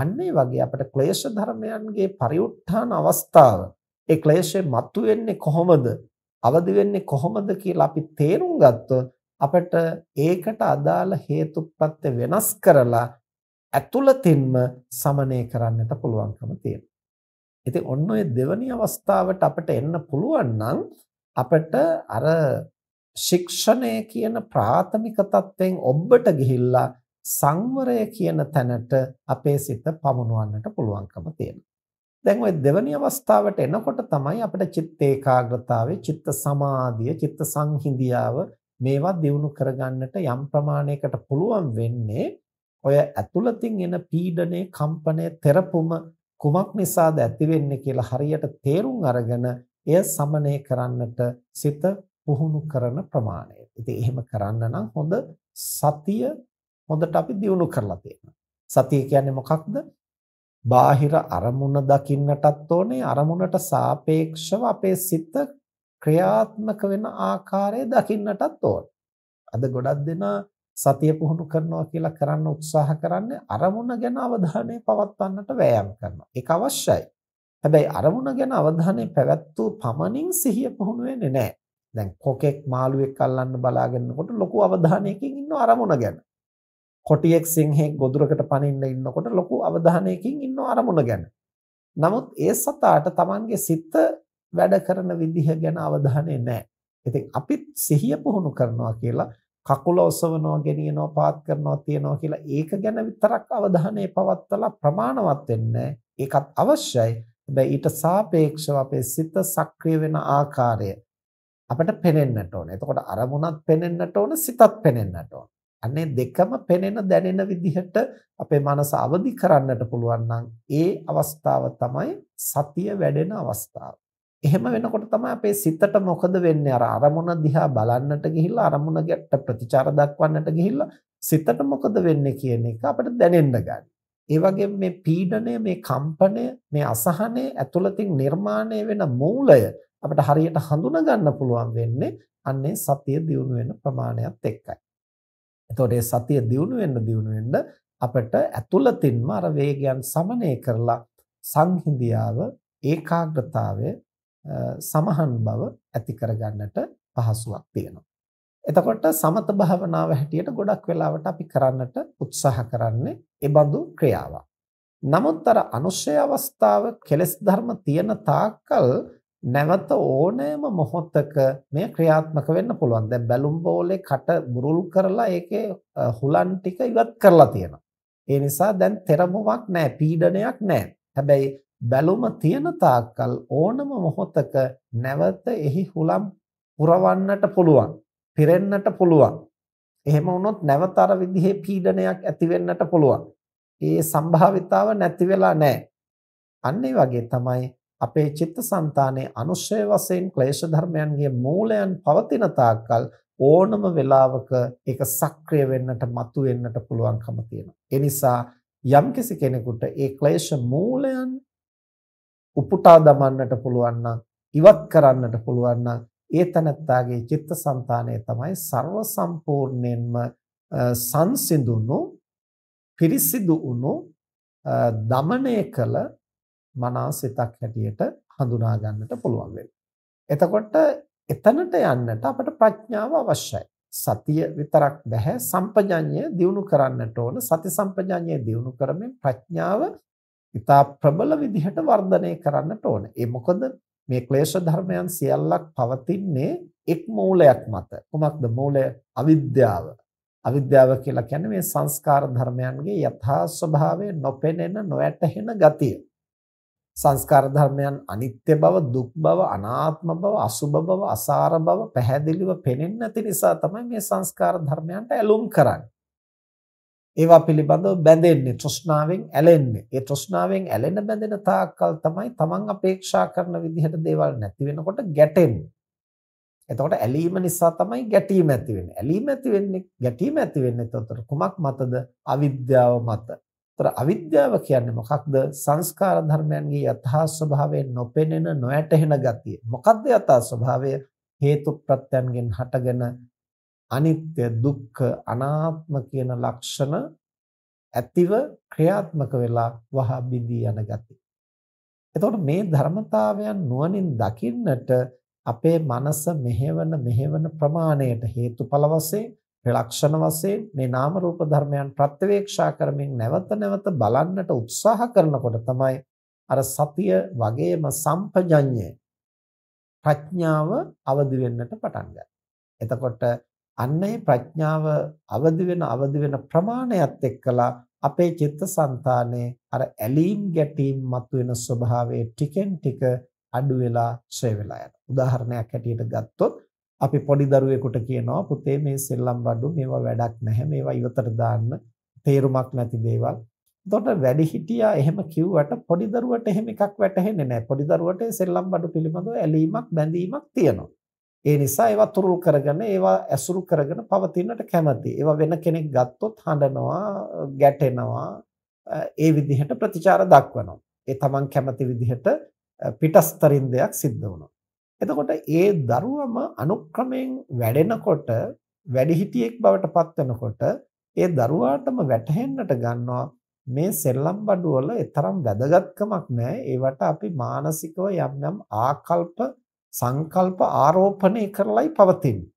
Speaker 1: අන්න ඒ වගේ අපිට ක්ලේශ ධර්මයන්ගේ පරිඋත්ථාන අවස්ථාව ඒ ක්ලේශේ මතුවෙන්නේ කොහොමද අවදි වෙන්නේ කොහොමද කියලා අපි තේරුම් ගත්තොත් අපට ඒකට අදාළ හේතුප්‍රත්‍ය වෙනස් කරලා ඇතුළතින්ම සමනය කරන්නට පුළුවන්කම තියෙනවා. ඉතින් ඔන්න ඔය දෙවැනි අවස්ථාවට අපිට එන්න පුළුවන් නම් අපිට අර ශික්ෂණය කියන ප්‍රාථමික தත්වෙන් ඔබට ගිහිල්ලා සංවරය කියන තැනට අපේ සිත පමුණවන්නට පුළුවන්කම තියෙනවා. දැන් ওই දෙවැනි අවස්ථාවට එනකොට තමයි අපිට චිත්ත ඒකාග්‍රතාවය, චිත්ත සමාධිය, චිත්ත සංහිඳියාව මේවා දිනු කරගන්නට යම් ප්‍රමාණයකට පුළුවන් වෙන්නේ ඔය ඇතුළතින් එන පීඩනයේ කම්පනයේ තෙරපුම කුමක් නිසාද ඇති වෙන්නේ කියලා හරියට තේරුම් අරගෙන එය සමනය කරන්නට සිත පුහුණු කරන ප්‍රමාණය. ඉතින් එහෙම කරන්න නම් හොඳ සතිය හොඳට අපි දියුණු කරලා තියෙනවා. සතිය කියන්නේ මොකක්ද? බාහිර අරමුණ දකින්නටත් ඕනේ අරමුණට සාපේක්ෂව අපේ සිත ක්‍රියාත්මක වෙන ආකාරය දකින්නටත් ඕන. අද ගොඩක් දෙනා සතිය පුහුණු කරනවා කියලා කරන්න උත්සාහ කරන්නේ අරමුණ ගැන අවධානය පවත්වන්නට වෑයම් කරනවා. ඒක අවශ්‍යයි. හැබැයි අරමුණ ගැන අවධානය පැවැත්වූ පමණින් සිහිය පුහුණු වෙන්නේ නැහැ. දැන් කොකෙක් මාළුවෙක් අල්ලන්න බලාගෙනනකොට ලොකු අවධානයකින් ඉන්න අරමුණ ගැන. කොටියෙක් සිංහෙක් ගොදුරකට පනින්න ඉන්නකොට ලොකු අවධානයකින් ඉන්න අරමුණ ගැන. නමුත් ඒ සතාට Tamange සිත වැඩ කරන විදිහ ගැන අවධානය නැහැ. ඉතින් අපිත් සිහිය පුහුණු කරනවා කියලා කකුල ඔසවනවා ගෙනියනවා පාත් කරනවා තියනවා කියලා ඒක ගැන විතරක් අවධානය පවත්වලා ප්‍රමාණවත් වෙන්නේ ඒකත් අවශ්‍යයි හැබැයි ඊට සාපේක්ෂව අපේ සිත සක්‍රිය වෙන ආකාරය අපිට පේනෙන්නට ඕනේ. එතකොට අරමුණත් පේනෙන්නට ඕන සිතත් පේනෙන්නට ඕන. අනේ දෙකම පේනෙන දැනෙන විදිහට අපේ මනස අවදි කරන්නට පුළුවන් නම් ඒ අවස්ථාව තමයි සතිය වැඩෙන අවස්ථාව. එහෙම වෙනකොට තමයි අපේ සිතට මොකද වෙන්නේ අර අරමුණ දිහා බලන්නට ගිහිල්ලා අරමුණ ගැට ප්‍රතිචාර දක්වන්නට ගිහිල්ලා සිතට මොකද වෙන්නේ කියන එක අපිට දැනෙන්න ගන්න. ඒ වගේම මේ පීඩණය, මේ කම්පණය, මේ අසහනය ඇතුළතින් නිර්මාණය වෙන මූලය අපිට හරියට හඳුනා ගන්න පුළුවන් වෙන්නේ අන්නේ සතිය දියුණු වෙන ප්‍රමාණයත් එක්කයි. එතකොට මේ සතිය දියුණු වෙන්න දියුණු වෙන්න අපිට ඇතුළතින්ම අර වේගයන් සමනය කරලා සංහිඳියාව ඒකාග්‍රතාවය සමහන් බව ඇති කරගන්නට පහසුවක් තියෙනවා. එතකොට සමත භාවනාව හැටියට ගොඩක් වෙලාවට අපි කරන්නට උත්සාහ කරන්නේ ඒ බඳු ක්‍රියාවක්. නමුත් අර අනුශය අවස්ථාව කෙලස් ධර්ම තියෙන තාක්කල් නැවත ඕනෑම මොහොතක මේ ක්‍රියාත්මක වෙන්න පුළුවන්. දැන් බැලුම් බෝලේ කට බුරුල් කරලා ඒකේ හුලන් ටික ඉවත් කරලා තියෙනවා. ඒ නිසා දැන් තෙරමුවක් නැහැ, පීඩනයක් නැහැ. හැබැයි බැලුම තියෙන තාක්කල් ඕනම මොහොතක නැවත එහි හුලම් පුරවන්නට පුළුවන්. පිරෙන්නට පුළුවන්. එහෙම වුණොත් නැවත අර විදිහේ පීඩනයක් ඇති වෙන්නට පුළුවන්. ඒ සම්භාවිතාව නැති වෙලා නැහැ. අන්න ඒ වගේ තමයි අපේ චිත්තසංතානයේ අනුශය වශයෙන් ක්ලේශ ධර්මයන්ගේ මූලයන් පවතින තාක්කල් ඕනම වෙලාවක ඒක සක්‍රිය වෙන්නට මතු වෙන්නට පුළුවන්කම තියෙනවා. ඒ නිසා යම්කිසි කෙනෙකුට ඒ ක්ලේශ මූලයන් උපුටා දමන්නට පුළුවන් නම් ඉවත් කරන්නට පුළුවන් නම් ඒ තනත්තාගේ චිත්තසංතානය තමයි ਸਰව සම්පූර්ණයෙන්ම සංසිඳුණු පිරිසිදු වුණු දමණය කළ මනසිතක් හැටියට හඳුනා ගන්නට පුළුවන් වෙනවා. එතකොට එතනට යන්නට අපට ප්‍රඥාව අවශ්‍යයි. සතිය විතරක් බෑ සම්පජඤ්ඤය දියුණු කරන්නට ඕන. සති සම්පජඤ්ඤය දියුණු කරමින් ප්‍රඥාව ඉතා ප්‍රබල විදිහට වර්ධනය කරන්නට ඕන. ඒ මොකද මේ ක්ලේශ ධර්මයන් සියල්ලක් පවතින්නේ එක් මූලයක් මත. කොමක්ද මූලය? අවිද්‍යාව. අවිද්‍යාව කියලා කියන්නේ මේ සංස්කාර ධර්මයන්ගේ යථා ස්වභාවය නොපෙනෙන නොඇටහෙන ගතිය. සංස්කාර ධර්මයන් අනිත්‍ය බව, දුක් බව, අනාත්ම බව, අසුභ බව, අසාර බව පැහැදිලිව පෙනෙන්නේ නැති නිසා තමයි මේ සංස්කාර ධර්මයන්ට ඇලුම් කරන්නේ. ඒවා පිළිබඳව බැඳෙන්නේ තෘෂ්ණාවෙන් ඇලෙන්නේ. ඒ තෘෂ්ණාවෙන් ඇලෙන බැඳෙන තාක්කල් තමයි තමන් අපේක්ෂා කරන විදිහට දේවල් නැති වෙනකොට ගැටෙන්නේ. එතකොට ඇලීම නිසා තමයි ගැටීම ඇති වෙන්නේ. ඇලීම ඇති වෙන්නේ ගැටීම ඇති වෙන්නේ එතකොට කුමක් මතද? අවිද්‍යාව මත. එතකොට අවිද්‍යාව කියන්නේ මොකක්ද? සංස්කාර ධර්මයන්ගේ යථා ස්වභාවය නොපෙනෙන, නොඇටහෙන ගතිය. මොකක්ද යථා ස්වභාවය? හේතු ප්‍රත්‍යයන්ගෙන් හටගෙන අනිත්‍ය දුක්ඛ අනාත්ම කියන ලක්ෂණ ඇතිව ක්‍රියාත්මක වෙලා වහා බිඳී යන ගති. එතකොට මේ ධර්මතාවයන් නුවණින් දකින්නට අපේ මනස මෙහෙවන මෙහෙවන ප්‍රමාණයට හේතුඵල වශයෙන් ප්‍රලක්ෂණ වශයෙන් මේ නාම රූප ධර්මයන් ප්‍රත්‍යවේක්ෂා කරමින් නැවත නැවත බලන්නට උත්සාහ කරනකොට තමයි අර සතිය වගේම සම්පජඤ්ඤය ප්‍රඥාව අවදි වෙන්නට පටන් ගන්නේ. එතකොට අන්න ඒ ප්‍රඥාව අවදි වෙන අවදි වෙන ප්‍රමාණයත් එක්කලා අපේ චිත්තසංතානයේ අර ඇලීම් ගැටීම් මතුවෙන ස්වභාවයේ ටිකෙන් ටික අඩු වෙලා ඡය වෙලා යනවා. උදාහරණයක් හැටියට ගත්තොත් අපි පොඩි දරුවෙකුට කියනවා පුතේ මේ සෙල්ලම් බඩු මේවා වැඩක් නැහැ මේවා ඉවතට දාන්න තේරුමක් නැති දේවල්. එතකොට වැඩි හිටියා එහෙම කිව්වට පොඩි දරුවට එහෙම එකක් වැටහෙන්නේ නැහැ. පොඩි දරුවට සෙල්ලම් බඩු පිළිබඳව ඇලීමක් බැඳීමක් තියෙනවා. ඒ නිසා ඒවා තුරුල් කරගෙන ඒවා ඇසුරු කරගෙන පවතිනට කැමති. ඒවා වෙන කෙනෙක් ගත්තොත් හඬනවා, ගැටෙනවා, ඒ විදිහට ප්‍රතිචාර දක්වනවා. ඒ තමන් කැමති විදිහට පිටස්තරින් දෙයක් සිද්ධ වෙනවා. එතකොට ඒ දරුවම අනුක්‍රමයෙන් වැඩෙනකොට වැඩිහිටියෙක් බවට පත් වෙනකොට ඒ දරුවාටම වැටහෙන්නට ගන්නවා මේ සෙල්ලම් බඩු වල තරම් වැදගත්කමක් නැහැ ඒවට අපි මානසිකව යම් යම් ආකල්ප සංකල්ප ආරෝපණය කරලයි පවතින්නේ.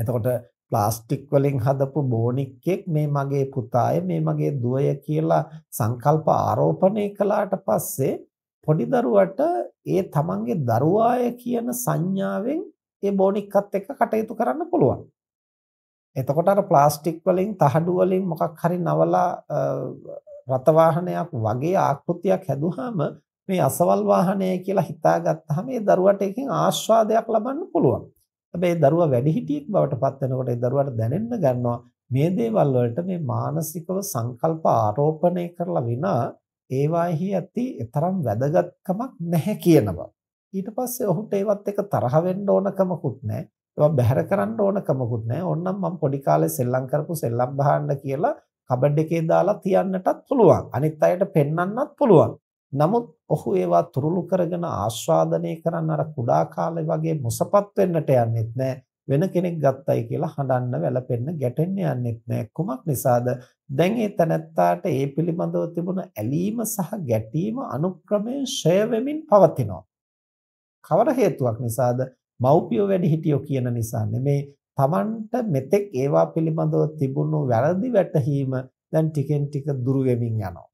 Speaker 1: එතකොට ප්ලාස්ටික් වලින් හදපු බෝනික් එකක් මේ මගේ පුතාය මේ මගේ දුවය කියලා සංකල්ප ආරෝපණය කළාට පස්සේ පොඩි දරුවට ඒ තමන්ගේ දරුවාය කියන සංඥාවෙන් ඒ බෝනික්කත් එක්ක කටයුතු කරන්න පුළුවන්. එතකොට අර ප්ලාස්ටික් වලින් තහඩු වලින් මොකක් හරි නවලා රත වාහනයක් වගේ ආකෘතියක් හැදුවාම මේ අසවල් වාහනය කියලා හිතාගත්තාම ඒ දරුවට එකෙන් ආස්වාදයක් ලබන්න පුළුවන්. හැබැයි දරුවා වැඩිහිටියෙක් බවට පත් වෙනකොට ඒ දරුවාට දැනෙන්න ගන්නවා මේ දේවල් වලට මේ මානසිකව සංකල්ප ආරෝපණය කරලා විනා ඒවාෙහි ඇති තරම් වැදගත්කමක් නැහැ කියනවා. ඊට පස්සේ ඔහුට ඒවත් එක තරහ වෙන්න ඕනකමකුත් නැහැ. ඒවා බැහැර කරන්න ඕනකමකුත් නැහැ. ඕනනම් මම පොඩි කාලේ සෙල්ලම් කරපු සෙල්ලම් බහන්න කියලා කබඩ් එකේ දාලා තියන්නටත් පුළුවන්. අනිත් අයට පෙන්වන්නත් පුළුවන්. නමුත් ඔහු ඒවා තුරුළු කරගෙන ආස්වාදනය කරන්න අර කුඩා කාලේ වගේ මුසපත් වෙන්නට යන්නෙත් නැහැ. වෙන කෙනෙක් ගත්තයි කියලා හඬන්න වැළපෙන්න ගැටෙන්න යන්නෙත් නැහැ. කුමක් නිසාද? දැන් ඒ තනත්තාට ඒ පිළිබඳව තිබුණ ඇලීම සහ ගැටීම අනුක්‍රමයෙන් ෂය වෙමින් පවතිනවා. කවර හේතුවක් නිසාද? මව්පියෝ වැඩි හිටියෝ කියන නිසා නෙමේ. Tamanට මෙතෙක් ඒවා පිළිබඳව තිබුණු වැරදි වැටහීම දැන් ටිකෙන් ටික දුරු වෙමින් යනවා.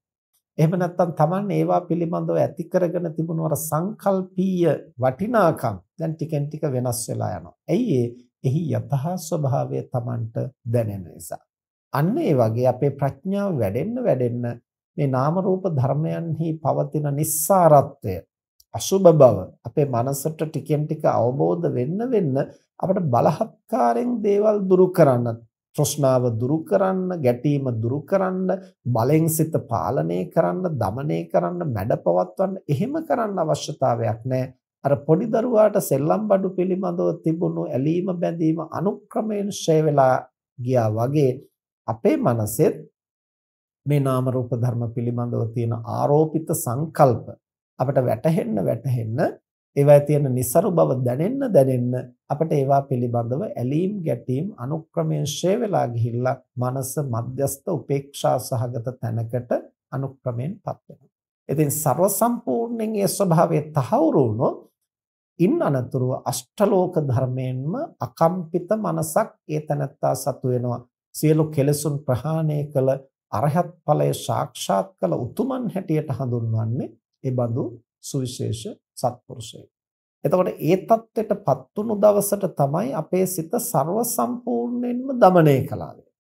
Speaker 1: එහෙම නැත්නම් Taman ඒවා පිළිබඳව ඇති කරගෙන තිබුණු අර සංකල්පීය වටිනාකම් දැන් ටිකෙන් ටික වෙනස් වෙලා යනවා. ඇයි එහි යථා ස්වභාවය Tamanට දැනෙන නිසා. අන්න ඒ වගේ අපේ ප්‍රඥාව වැඩෙන්න වැඩෙන්න මේ නාම රූප ධර්මයන්හි පවතින nissarattya අසුබ බව අපේ මනසට ටිකෙන් ටික අවබෝධ වෙන්න වෙන්න අපිට බලහත්කාරයෙන් දේවල් දුරු කරන්න තෘෂ්ණාව දුරු කරන්න, ගැටීම දුරු කරන්න, බලෙන් සිත පාලනය කරන්න, দমনය කරන්න, මැඩපවත්වන්න එහෙම කරන්න අවශ්‍යතාවයක් නැහැ. අර පොඩි දරුවාට සෙල්ලම් බඩු පිළිබඳව තිබුණු ඇලීම බැඳීම අනුක්‍රමයෙන් ෂේ වෙලා ගියා වගේ අපේ මනසෙත් මේ නාම රූප ධර්ම පිළිබඳව තියෙන ආරෝපිත සංකල්ප අපිට වැටහෙන්න වැටහෙන්න ඒවා තියෙන નિસරු බව දැනෙන්න දැනෙන්න අපිට ඒවා පිළිබඳව ඇලීම් ගැටීම් අනුක්‍රමයෙන් ෂේ වෙලා ගිහිල්ලා මනස මධ්‍යස්ත උපේක්ෂා සහගත තැනකට අනුක්‍රමයෙන්පත් වෙනවා. ඉතින් ਸਰව සම්පූර්ණයෙන් ඒ ස්වභාවය තහවුරු වුණොත් ඉන් අනතුරුව අෂ්ටලෝක ධර්මයෙන්ම අකම්පිත මනසක් ඒ තැනත්තා සතු වෙනවා. සියලු කෙලෙසුන් ප්‍රහාණය කළ අරහත් ඵලය සාක්ෂාත් කළ උතුමන් හැටියට හඳුන්වන්නේ ඒ බඳු සුවිශේෂ සත්පුරුෂයෙක්. එතකොට ඒ தත්වෙට පත් වුණු දවසට තමයි අපේ සිත ਸਰව සම්පූර්ණයෙන්ම দমনය කළාවේ.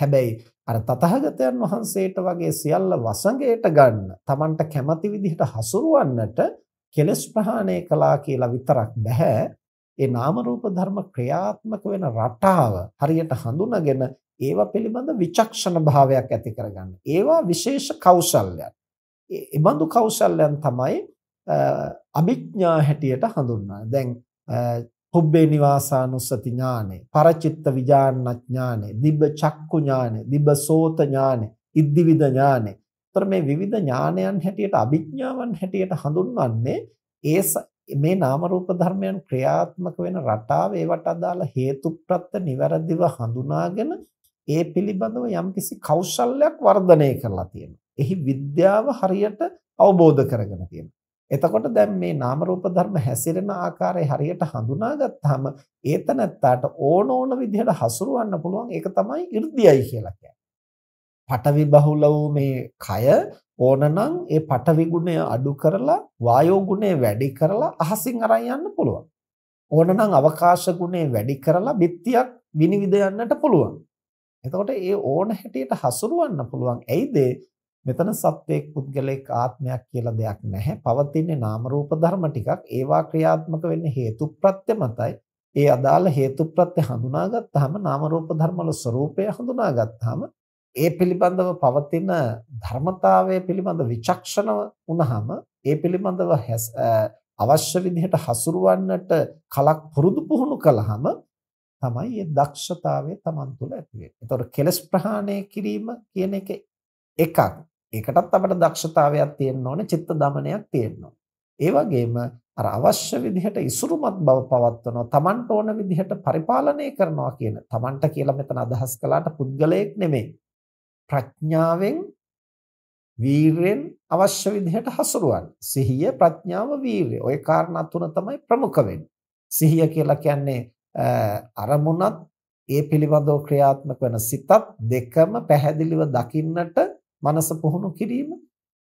Speaker 1: හැබැයි අර තතහගතයන් වහන්සේට වගේ සියල්ල වසඟයට ගන්න, Tamanට කැමති විදිහට හසුරවන්නට කෙලස් ප්‍රහාණය කළා කියලා විතරක් බෑ. ඒ නාම රූප ධර්ම ක්‍රියාත්මක වෙන රටාව හරියට හඳුනාගෙන ඒවා පිළිබඳ විචක්ෂණ භාවයක් ඇති කරගන්න. ඒවා විශේෂ කෞශල්‍යයක්. ඒ බඳු කෞශල්‍යයන් තමයි අභිඥා හැටියට හඳුන්වනවා. දැන් පුබ්බේ නිවාසානුස්සති ඥානෙ, පරචිත්ත විජාන ඥානෙ, දිබ්බ චක්කු ඥානෙ, දිබ්බ සෝත ඥානෙ, ඉද්දිවිද ඥානෙ. ତර මේ විවිධ ඥානයන් හැටියට අභිඥාවන් හැටියට හඳුන්වන්නේ ඒ මේ නාම රූප ධර්මයන් ක්‍රියාත්මක වෙන රටාව ඒවට අදාළ හේතු ප්‍රත්‍ය નિවරදිව හඳුනාගෙන ඒ පිළිබඳව යම්කිසි කෞශල්‍යයක් වර්ධනය කරලා තියෙනවා. එහි විද්‍යාව හරියට අවබෝධ කරගෙන තියෙනවා. එතකොට දැන් මේ නාම රූප ධර්ම හැසිරෙන ආකාරය හරියට හඳුනාගත්තාම ඒතනත්තාට ඕන ඕන විදිහට හසුරවන්න පුළුවන් ඒක තමයි 이르දියයි කියලා කියන්නේ. පඨවි බහුල වූ මේ කය ඕනනම් ඒ පඨවි ගුණය අඩු කරලා වායෝ ගුණය වැඩි කරලා අහසින් අරන් යන්න පුළුවන්. ඕනනම් අවකාශ ගුණය වැඩි කරලා බිත්තියක් විනිවිද යන්නට පුළුවන්. එතකොට ඒ ඕන හැටියට හසුරවන්න පුළුවන්. ඇයිද මෙතන සත්වයක් පුද්ගලෙක් ආත්මයක් කියලා දෙයක් නැහැ. පවතින්නේ නාම රූප ධර්ම ටිකක්. ඒවා ක්‍රියාත්මක වෙන්නේ හේතුප්‍රත්‍ය මතයි. ඒ අදාළ හේතුප්‍රත්‍ය හඳුනාගත්තාම නාම රූප ධර්මවල ස්වરૂපය හඳුනාගත්තාම ඒ පිළිබඳව පවතින ධර්මතාවය පිළිබඳ විචක්ෂණව වුණාම ඒ පිළිබඳව අවශ්‍ය විදිහට හසුරවන්නට කලක් පුරුදු පුහුණු කළාම තමයි මේ දක්ෂතාවය Taman තුළ ඇති වෙන්නේ. ඒතකොට කෙලස් ප්‍රහාණය කිරීම කියන එක එකක් ඒකටත් අපිට දක්ෂතාවයක් තියෙන්න ඕනේ, චිත්ත දමනයක් තියෙන්න ඒ වගේම අර අවශ්‍ය විදිහට ඉසුරුමත් බව පවත්වනවා, Tamanට ඕන විදිහට පරිපාලනය කරනවා කියන. Tamanට කියලා මෙතන අදහස් කළාට පුද්ගලයෙක් නෙමෙයි. ප්‍රඥාවෙන් වීරයෙන් අවශ්‍ය විදිහට හසුරුවන්න. සිහිය, ප්‍රඥාව, වීරය. ওই කාරණා තුන තමයි ප්‍රමුඛ වෙන්නේ. සිහිය කියලා කියන්නේ අරමුණත් ඒ පිළිබඳව ක්‍රියාත්මක වෙන සිතත් දෙකම පැහැදිලිව දකින්නට මනස පුහුණු කිරීම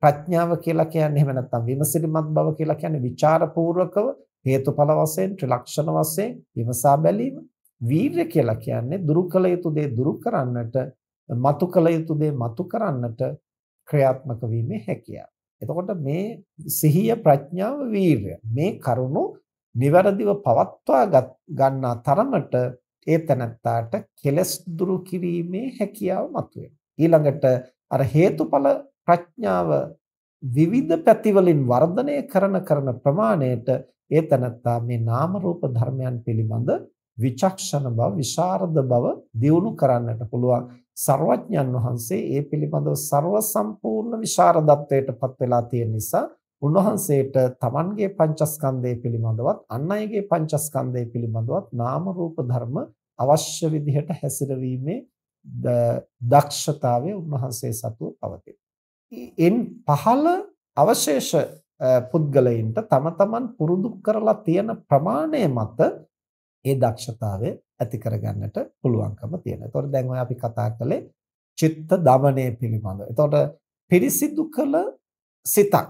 Speaker 1: ප්‍රඥාව කියලා කියන්නේ එහෙම නැත්නම් විමසිලිමත් බව කියලා කියන්නේ ਵਿਚාරපූර්වකව හේතුඵල වශයෙන් ත්‍රිලක්ෂණ වශයෙන් විමසා බැලීම වීරය කියලා කියන්නේ දුරු කළ යුතු දේ දුරු කරන්නට මතු කළ යුතු දේ මතු කරන්නට ක්‍රියාත්මක වීමේ හැකියාව. එතකොට මේ සිහිය ප්‍රඥාව වීරය මේ කරුණු નિවරදිව පවත්වා ගන්නා තරමට ඒ තැනත්තාට කෙලස් දුරු කිරීමේ හැකියාව මතුවේ. ඊළඟට අර හේතුඵල ප්‍රඥාව විවිධ පැතිවලින් වර්ධනය කරන කරන ප්‍රමාණයට ඒ තනත්තා මේ නාම රූප ධර්මයන් පිළිබඳ විචක්ෂණ බව විශාරද බව දියුණු කරන්නට පුළුවන් සර්වඥන් වහන්සේ ඒ පිළිබඳව ਸਰව සම්පූර්ණ විශාරදත්වයට පත් වෙලා තියෙන නිසා උන්වහන්සේට තමන්ගේ පංචස්කන්ධය පිළිබඳවත් අන් අයගේ පංචස්කන්ධය පිළිබඳවත් නාම රූප ධර්ම අවශ්‍ය විදිහට හැසිරවීමේ දක්ෂතාවය උන්වහන්සේ සතුව පවතින. එන් පහළ අවශේෂ පුද්ගලයින්ට තම තමන් පුරුදු කරලා තියෙන ප්‍රමාණය මත ඒ දක්ෂතාවය ඇති කරගන්නට පුළුවන්කම තියෙනවා. ඒතකොට දැන් ඔය අපි කතා කළේ චිත්ත දමනය පිළිබඳව. ඒතකොට පිරිසිදු කළ සිතක්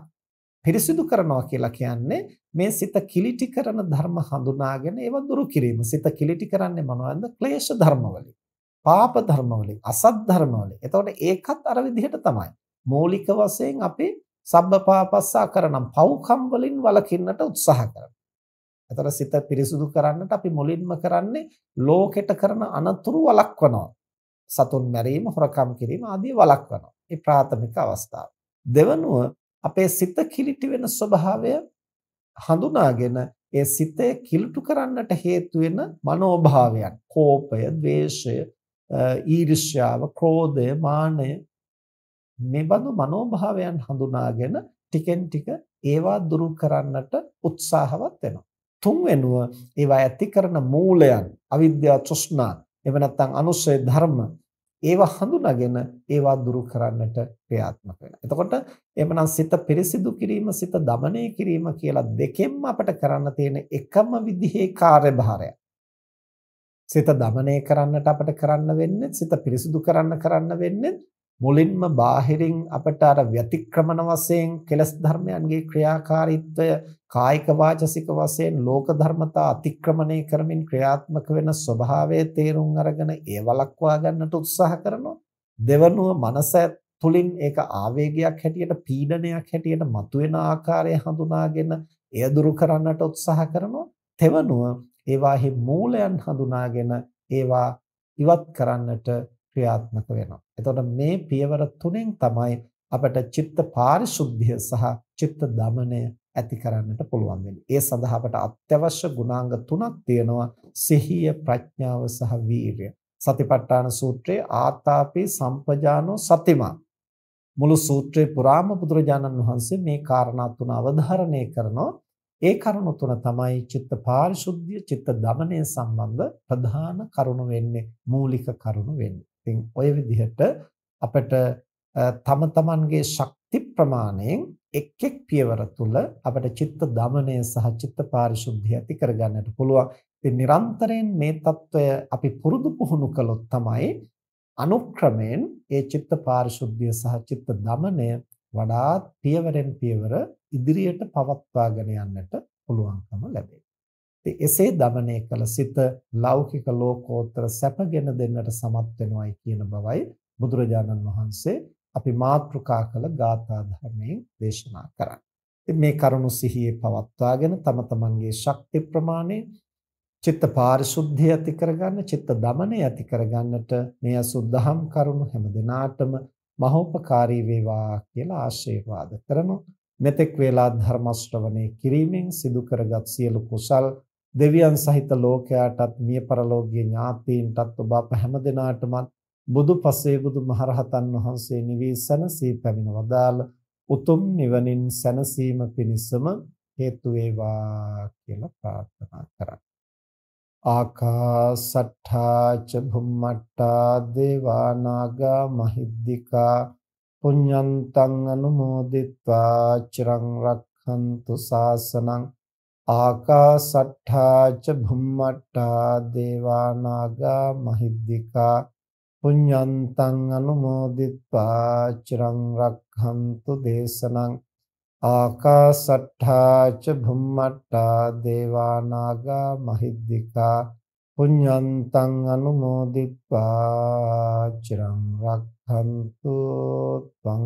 Speaker 1: පිරිසිදු කරනවා කියලා කියන්නේ මේ සිත කිලිටි කරන ධර්ම හඳුනාගෙන ඒවා දුරු කිරීම. සිත කිලිටි කරන්නේ මොනවද? ක්ලේශ ධර්මවලින්. පාප ධර්මවලින්, අසත් ධර්මවලින්. එතකොට ඒකත් අර විදිහට තමයි. මූලික වශයෙන් අපි සබ්බපාපස්සා කරනම් පව්කම් වලින් වළකින්නට උත්සාහ කරනවා. එතකොට සිත පිරිසුදු කරන්නට අපි මුලින්ම කරන්නේ ලෝකෙට කරන අනතුරු වළක්වනවා. සතුන් මැරීම, හොරකම් කිරීම ආදී වළක්වනවා. මේ ප්‍රාථමික අවස්ථාව. දෙවනුව අපේ සිත කිලිටි වෙන ස්වභාවය හඳුනාගෙන ඒ සිතේ කිලුටු කරන්නට හේතු වෙන මනෝභාවයන් කෝපය, ද්වේෂය, ඊර්ෂ්‍යාව, ක්‍රෝධය, මාන්නය මේ බඳු මනෝභාවයන් හඳුනාගෙන ටිකෙන් ටික ඒවා දුරු කරන්නට උත්සාහවත් වෙනවා. තුන්වෙනුව ඒවා ඇති කරන මූලයන් අවිද්‍යාව, තෘෂ්ණා, එහෙම නැත්නම් අනුසය ධර්ම ඒවා හඳුනාගෙන ඒවා දුරු කරන්නට ප්‍රයත්නක වෙනවා. එතකොට එමනම් සිත පිරිසිදු කිරීම, සිත දමනය කිරීම කියලා දෙකෙන්ම අපට කරන්න තියෙන එකම විදිහේ කාර්යභාරය. සිත দমনය කරන්නට අපට කරන්න වෙන්නේ සිත පිරිසුදු කරන්න කරන්න වෙන්නේ මුලින්ම බාහිරින් අපට අර ව්‍යතික්‍රමන වශයෙන් කෙලස් ධර්මයන්ගේ ක්‍රියාකාරීත්වය කායික වාචසික වශයෙන් ලෝක ධර්මතා අතික්‍රමණය කරමින් ක්‍රියාත්මක වෙන ස්වභාවය තේරුම් අරගෙන ඒ වළක්වා ගන්නට උත්සාහ කරනවා දෙවනුව මනස තුලින් ඒක ආවේගයක් හැටියට පීඩනයක් හැටියට මතුවෙන ආකාරය හඳුනාගෙන එය දුරු කරන්නට උත්සාහ කරනවා තෙවනුව ඒවාහි මූලයන් හඳුනාගෙන ඒවා ඉවත් කරන්නට ක්‍රියාත්මක වෙනවා. එතකොට මේ පියවර තුනෙන් තමයි අපට චිත්ත පාරිශුද්ධිය සහ චිත්ත දමනය ඇති කරන්නට පුළුවන් වෙන්නේ. ඒ සඳහා අපට අත්‍යවශ්‍ය ගුණාංග තුනක් තියෙනවා. සිහිය, ප්‍රඥාව සහ වීරිය. සතිපට්ඨාන සූත්‍රයේ ආතාපි සම්පජානෝ සතිමා මුළු සූත්‍රේ පුරාම බුදුරජාණන් වහන්සේ මේ කාරණා තුන අවධාරණය කරනවා. ඒ කරුණු තුන තමයි චිත්ත පාරිශුද්ධිය, චිත්ත දමනය සම්බන්ධ ප්‍රධාන කරුණු වෙන්නේ, මූලික කරුණු වෙන්නේ. ඉතින් ওই විදිහට අපිට තම තමන්ගේ ශක්ති ප්‍රමාණයෙන් එක් එක් පියවර තුළ අපිට චිත්ත දමනය සහ චිත්ත පාරිශුද්ධිය ඇති කරගන්නට පුළුවන්. ඉතින් නිරන්තරයෙන් මේ తত্ত্বය අපි පුරුදු පුහුණු කළොත් තමයි අනුක්‍රමයෙන් ඒ චිත්ත පාරිශුද්ධිය සහ චිත්ත දමනය වඩාත් පියවරෙන් පියවර ඉදිරියට පවත්වාගෙන යන්නට පුළුවන්කම ලැබේ. ඉතින් එසේ দমনය කළ සිත ලෞකික ලෝකෝත්තර සැපගෙන දෙන්නට සමත් වෙනවයි කියන බවයි බුදුරජාණන් වහන්සේ අපි මාතෘකා කළ ගාථා ධර්මයෙන් දේශනා කරන්නේ. ඉතින් මේ කරුණු සිහියේ පවත්වාගෙන තම තමන්ගේ ශක්ති ප්‍රමාණය චිත්ත පාරිශුද්ධිය ඇති කරගන්න, චිත්ත দমনය ඇති කරගන්නට මේ අසුද්ධහම් කරුණු හැම දිනාටම මහෝපකාරී වේවා කියලා ආශිර්වාද කරනවා. මෙතෙක් වේලා ධර්ම ශ්‍රවණේ කිරීමෙන් සිදු කරගත් සියලු කුසල් දෙවියන් සහිත ලෝකයාටත් මිය පරලෝකීය ඥාතීන්ටත් ඔබ අප හැමදෙනාටම බුදු පසේ බුදු මහරහතන් වහන්සේ නිවී සැනසී පැමිණ වදාළ උතුම් නිවනින් සැනසීම පිණිසම හේතු වේවා කියලා ප්‍රාර්ථනා කරා ආකාසට්ඨා ච භුම්මට්ඨා දේවානාගා මහිද්దికා පුඤ්ඤන්තං අනුමෝදිත්වා චිරං රක්ඛන්තු සාසනං ආකාසට්ඨා ච භුම්මට්ඨා දේවානාගා මහිද්దికා පුඤ්ඤන්තං අනුමෝදිත්වා චිරං රක්ඛන්තු දේශනං ආකාසට්ඨා ච භුම්මට්ඨා දේවානාගා මහිද්దికා පුඤ්ඤන්තං අනුමෝදිත්වා චිරං රක්ඛන්තු ත්වං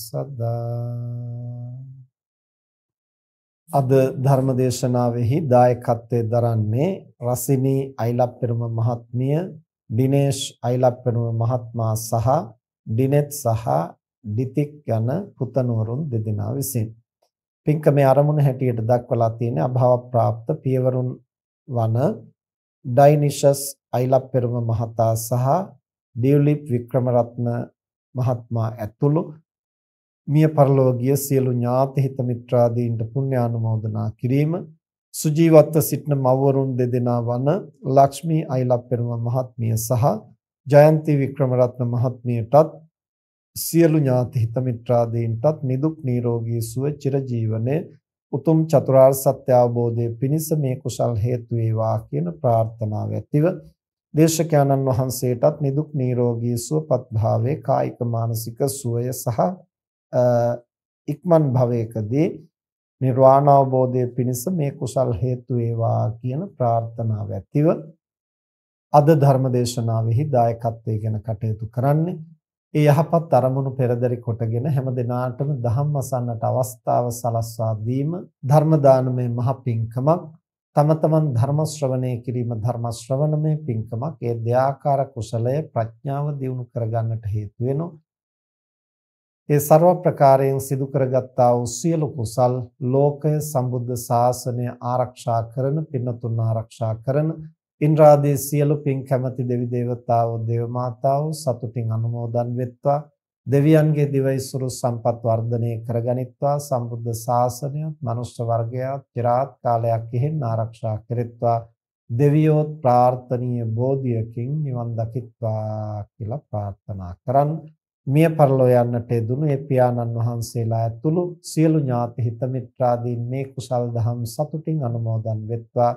Speaker 1: සදා අද ධර්ම දේශනාවෙහි දායකත්වයෙන් දරන්නේ රසිනී අයිලප්පෙරුම මහත්මිය දිනේෂ් අයිලප්පෙරුම මහත්මයා සහ දිනෙත් සහ ඩිතික් යන පුතණවරුන් දෙදෙනා විසින් පින්කමේ අරමුණ හැටියට දක්වලා තියෙන අභාව પ્રાપ્ત පියවරුන් වන ඩයිනිෂස් අයිලප් පෙරම මහතා සහ ඩියුලිප් වික්‍රමරත්න මහත්මයා ඇතුළු මිය පරලෝකීය සියලු ඥාති හිත මිත්‍රාදීන්ට පුණ්‍ය ආනුමෝදනා කිරීම සුජීවත්ව සිටින මව්වරුන් දෙදෙනා වන ලක්ෂ්මී අයිලප් පෙරම මහත්මිය සහ ජයන්ති වික්‍රමරත්න මහත්මියටත් සියලු ඥාති හිත මිත්‍රාදීන්ටත් නිදුක් නිරෝගී සුව චිරජීවනයේ උතුම් චතුරාර්ය සත්‍ය අවබෝධයේ පිණිස මේ කුසල් හේතු වේවා කියන ප්‍රාර්ථනාව ඇතිව දේශකයන්න් වහන්සේටත් නිදුක් නිරෝගී සුවපත් භාවයේ කායික මානසික සුවය සහ ඉක්මන් භවයකදී නිර්වාණ අවබෝධයේ පිණිස මේ කුසල් හේතු වේවා කියන ප්‍රාර්ථනාව ඇතිව අද ධර්ම දේශනාවෙහි දායකත්වයෙන් කටයුතු කරන්නේ ඒ යහපත් අරමුණු පෙරදරි කොටගෙන හැම දිනාටම ධම්ම අසන්නට අවස්ථාව සලස්වා දීම ධර්ම දානමේ මහ පිංකමක් තම තමන් ධර්ම ශ්‍රවණය කිරීම ධර්ම ශ්‍රවණමේ පිංකමක් ඒ දෙආකාර කුසලය ප්‍රඥාව දියුණු කරගන්නට හේතු වෙනවා ඒ ਸਰව ප්‍රකාරයෙන් සිදු කරගත්තා වූ සියලු කුසල් ලෝකය සම්බුද්ධ ශාසනය ආරක්ෂා කරන පින්නතුන් ආරක්ෂා කරන ඉන්ද්‍රාදී සියලු පින් කැමැති දෙවි දේවතාවෝ දේව මාතාවෝ සතුටින් අනුමෝදන් වෙත්වා දෙවියන්ගේ දිවයිසුරු සම්පත් වර්ධනය කරගනිත්වා සම්බුද්ධ ශාසනය මනුෂ්‍ය වර්ගයා চিරාත් කාලයක් ඉහෙන් ආරක්ෂා කෙරෙත්වා දෙවියෝත් ප්‍රාර්ථනීය බෝධියකින් නිවන් දකිත්වා කියලා ප්‍රාර්ථනා කරන් මිය පරලෝ යන්නට දුණු ඒ පියාණන් වහන්සේලා ඇතුළු සියලු ඥාති හිත මිත්‍රාදීන් මේ කුසල් දහම් සතුටින් අනුමෝදන් වෙත්වා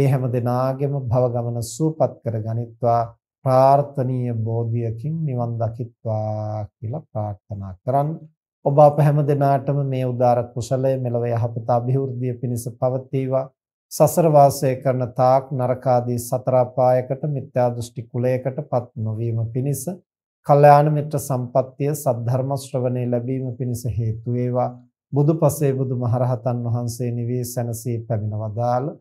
Speaker 1: ඒ හැම දිනාගෙම භව ගමන සූපත් කරගනිත්වා ප්‍රාර්ථනීය බෝධියකින් නිවන් දකිත්වා කියලා ප්‍රාර්ථනා කරන් ඔබ අප හැම දිනාටම මේ උදාර කුසලය මෙලව යහපත અભිවෘද්ධිය පිණිස පවතිවා සසර වාසය කරන තාක් නරක ආදී සතර අපායකට මිත්‍යා දෘෂ්ටි කුලයකටපත් නොවීම පිණිස කල්යාණ මිත්‍ර සම්පත්තිය සද්ධර්ම ශ්‍රවණේ ලැබීම පිණිස හේතු වේවා බුදුපසේ බුදුමහරහතන් වහන්සේ නිවී සැනසී පැමිණවදාලා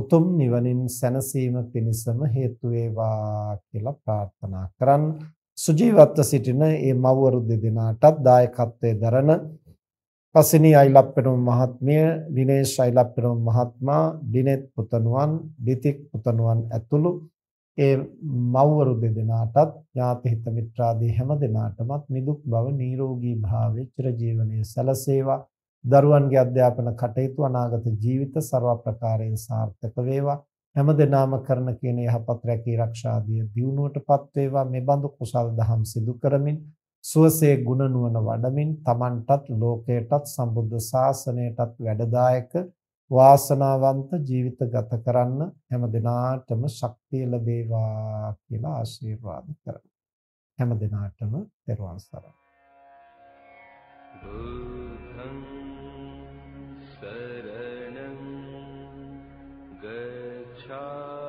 Speaker 1: උතුම් නිවනින් සැනසීම පිණිසම හේතු වේවා කියලා ප්‍රාර්ථනා කරන් සුජීවත්ව සිටින මේ මව්වරු දෙදෙනාටත් දායකත්වයේ දරන පසිනී අයිලප්පෙනුම් මහත්මිය, දිනේෂ් අයිලප්පෙනුම් මහත්මයා, දිනෙත් පුතණුවන්, දිතික් පුතණුවන් ඇතුළු ඒ මව්වරු දෙදෙනාටත් ඥාති හිත මිත්‍රාදී හැම දෙනාටමත් නිදුක් බව නිරෝගී භාවයේ චිරජීවනයේ සැලසේවා දරුවන්ගේ අධ්‍යාපන කටයුතු අනාගත ජීවිත ਸਰව ප්‍රකාරයෙන් සාර්ථක වේවා හැම දිනම කරන කියන යහපත් රැකී ආරක්ෂාදිය දියුණුවටපත් වේවා මේ බඳු කුසල් දහම් සිදු කරමින් සුවසේ ගුණ නුවණ වඩමින් Tamanටත් ලෝකයටත් සම්බුද්ධ ශාසනයටත් වැඩදායක වාසනාවන්ත ජීවිත ගත කරන්න හැම දිනාටම ශක්තිය ලැබේවා කියලා ආශිර්වාද කරමි හැම දිනාටම පෙරවන් සරණයි ुधम् शरणम् गच्छा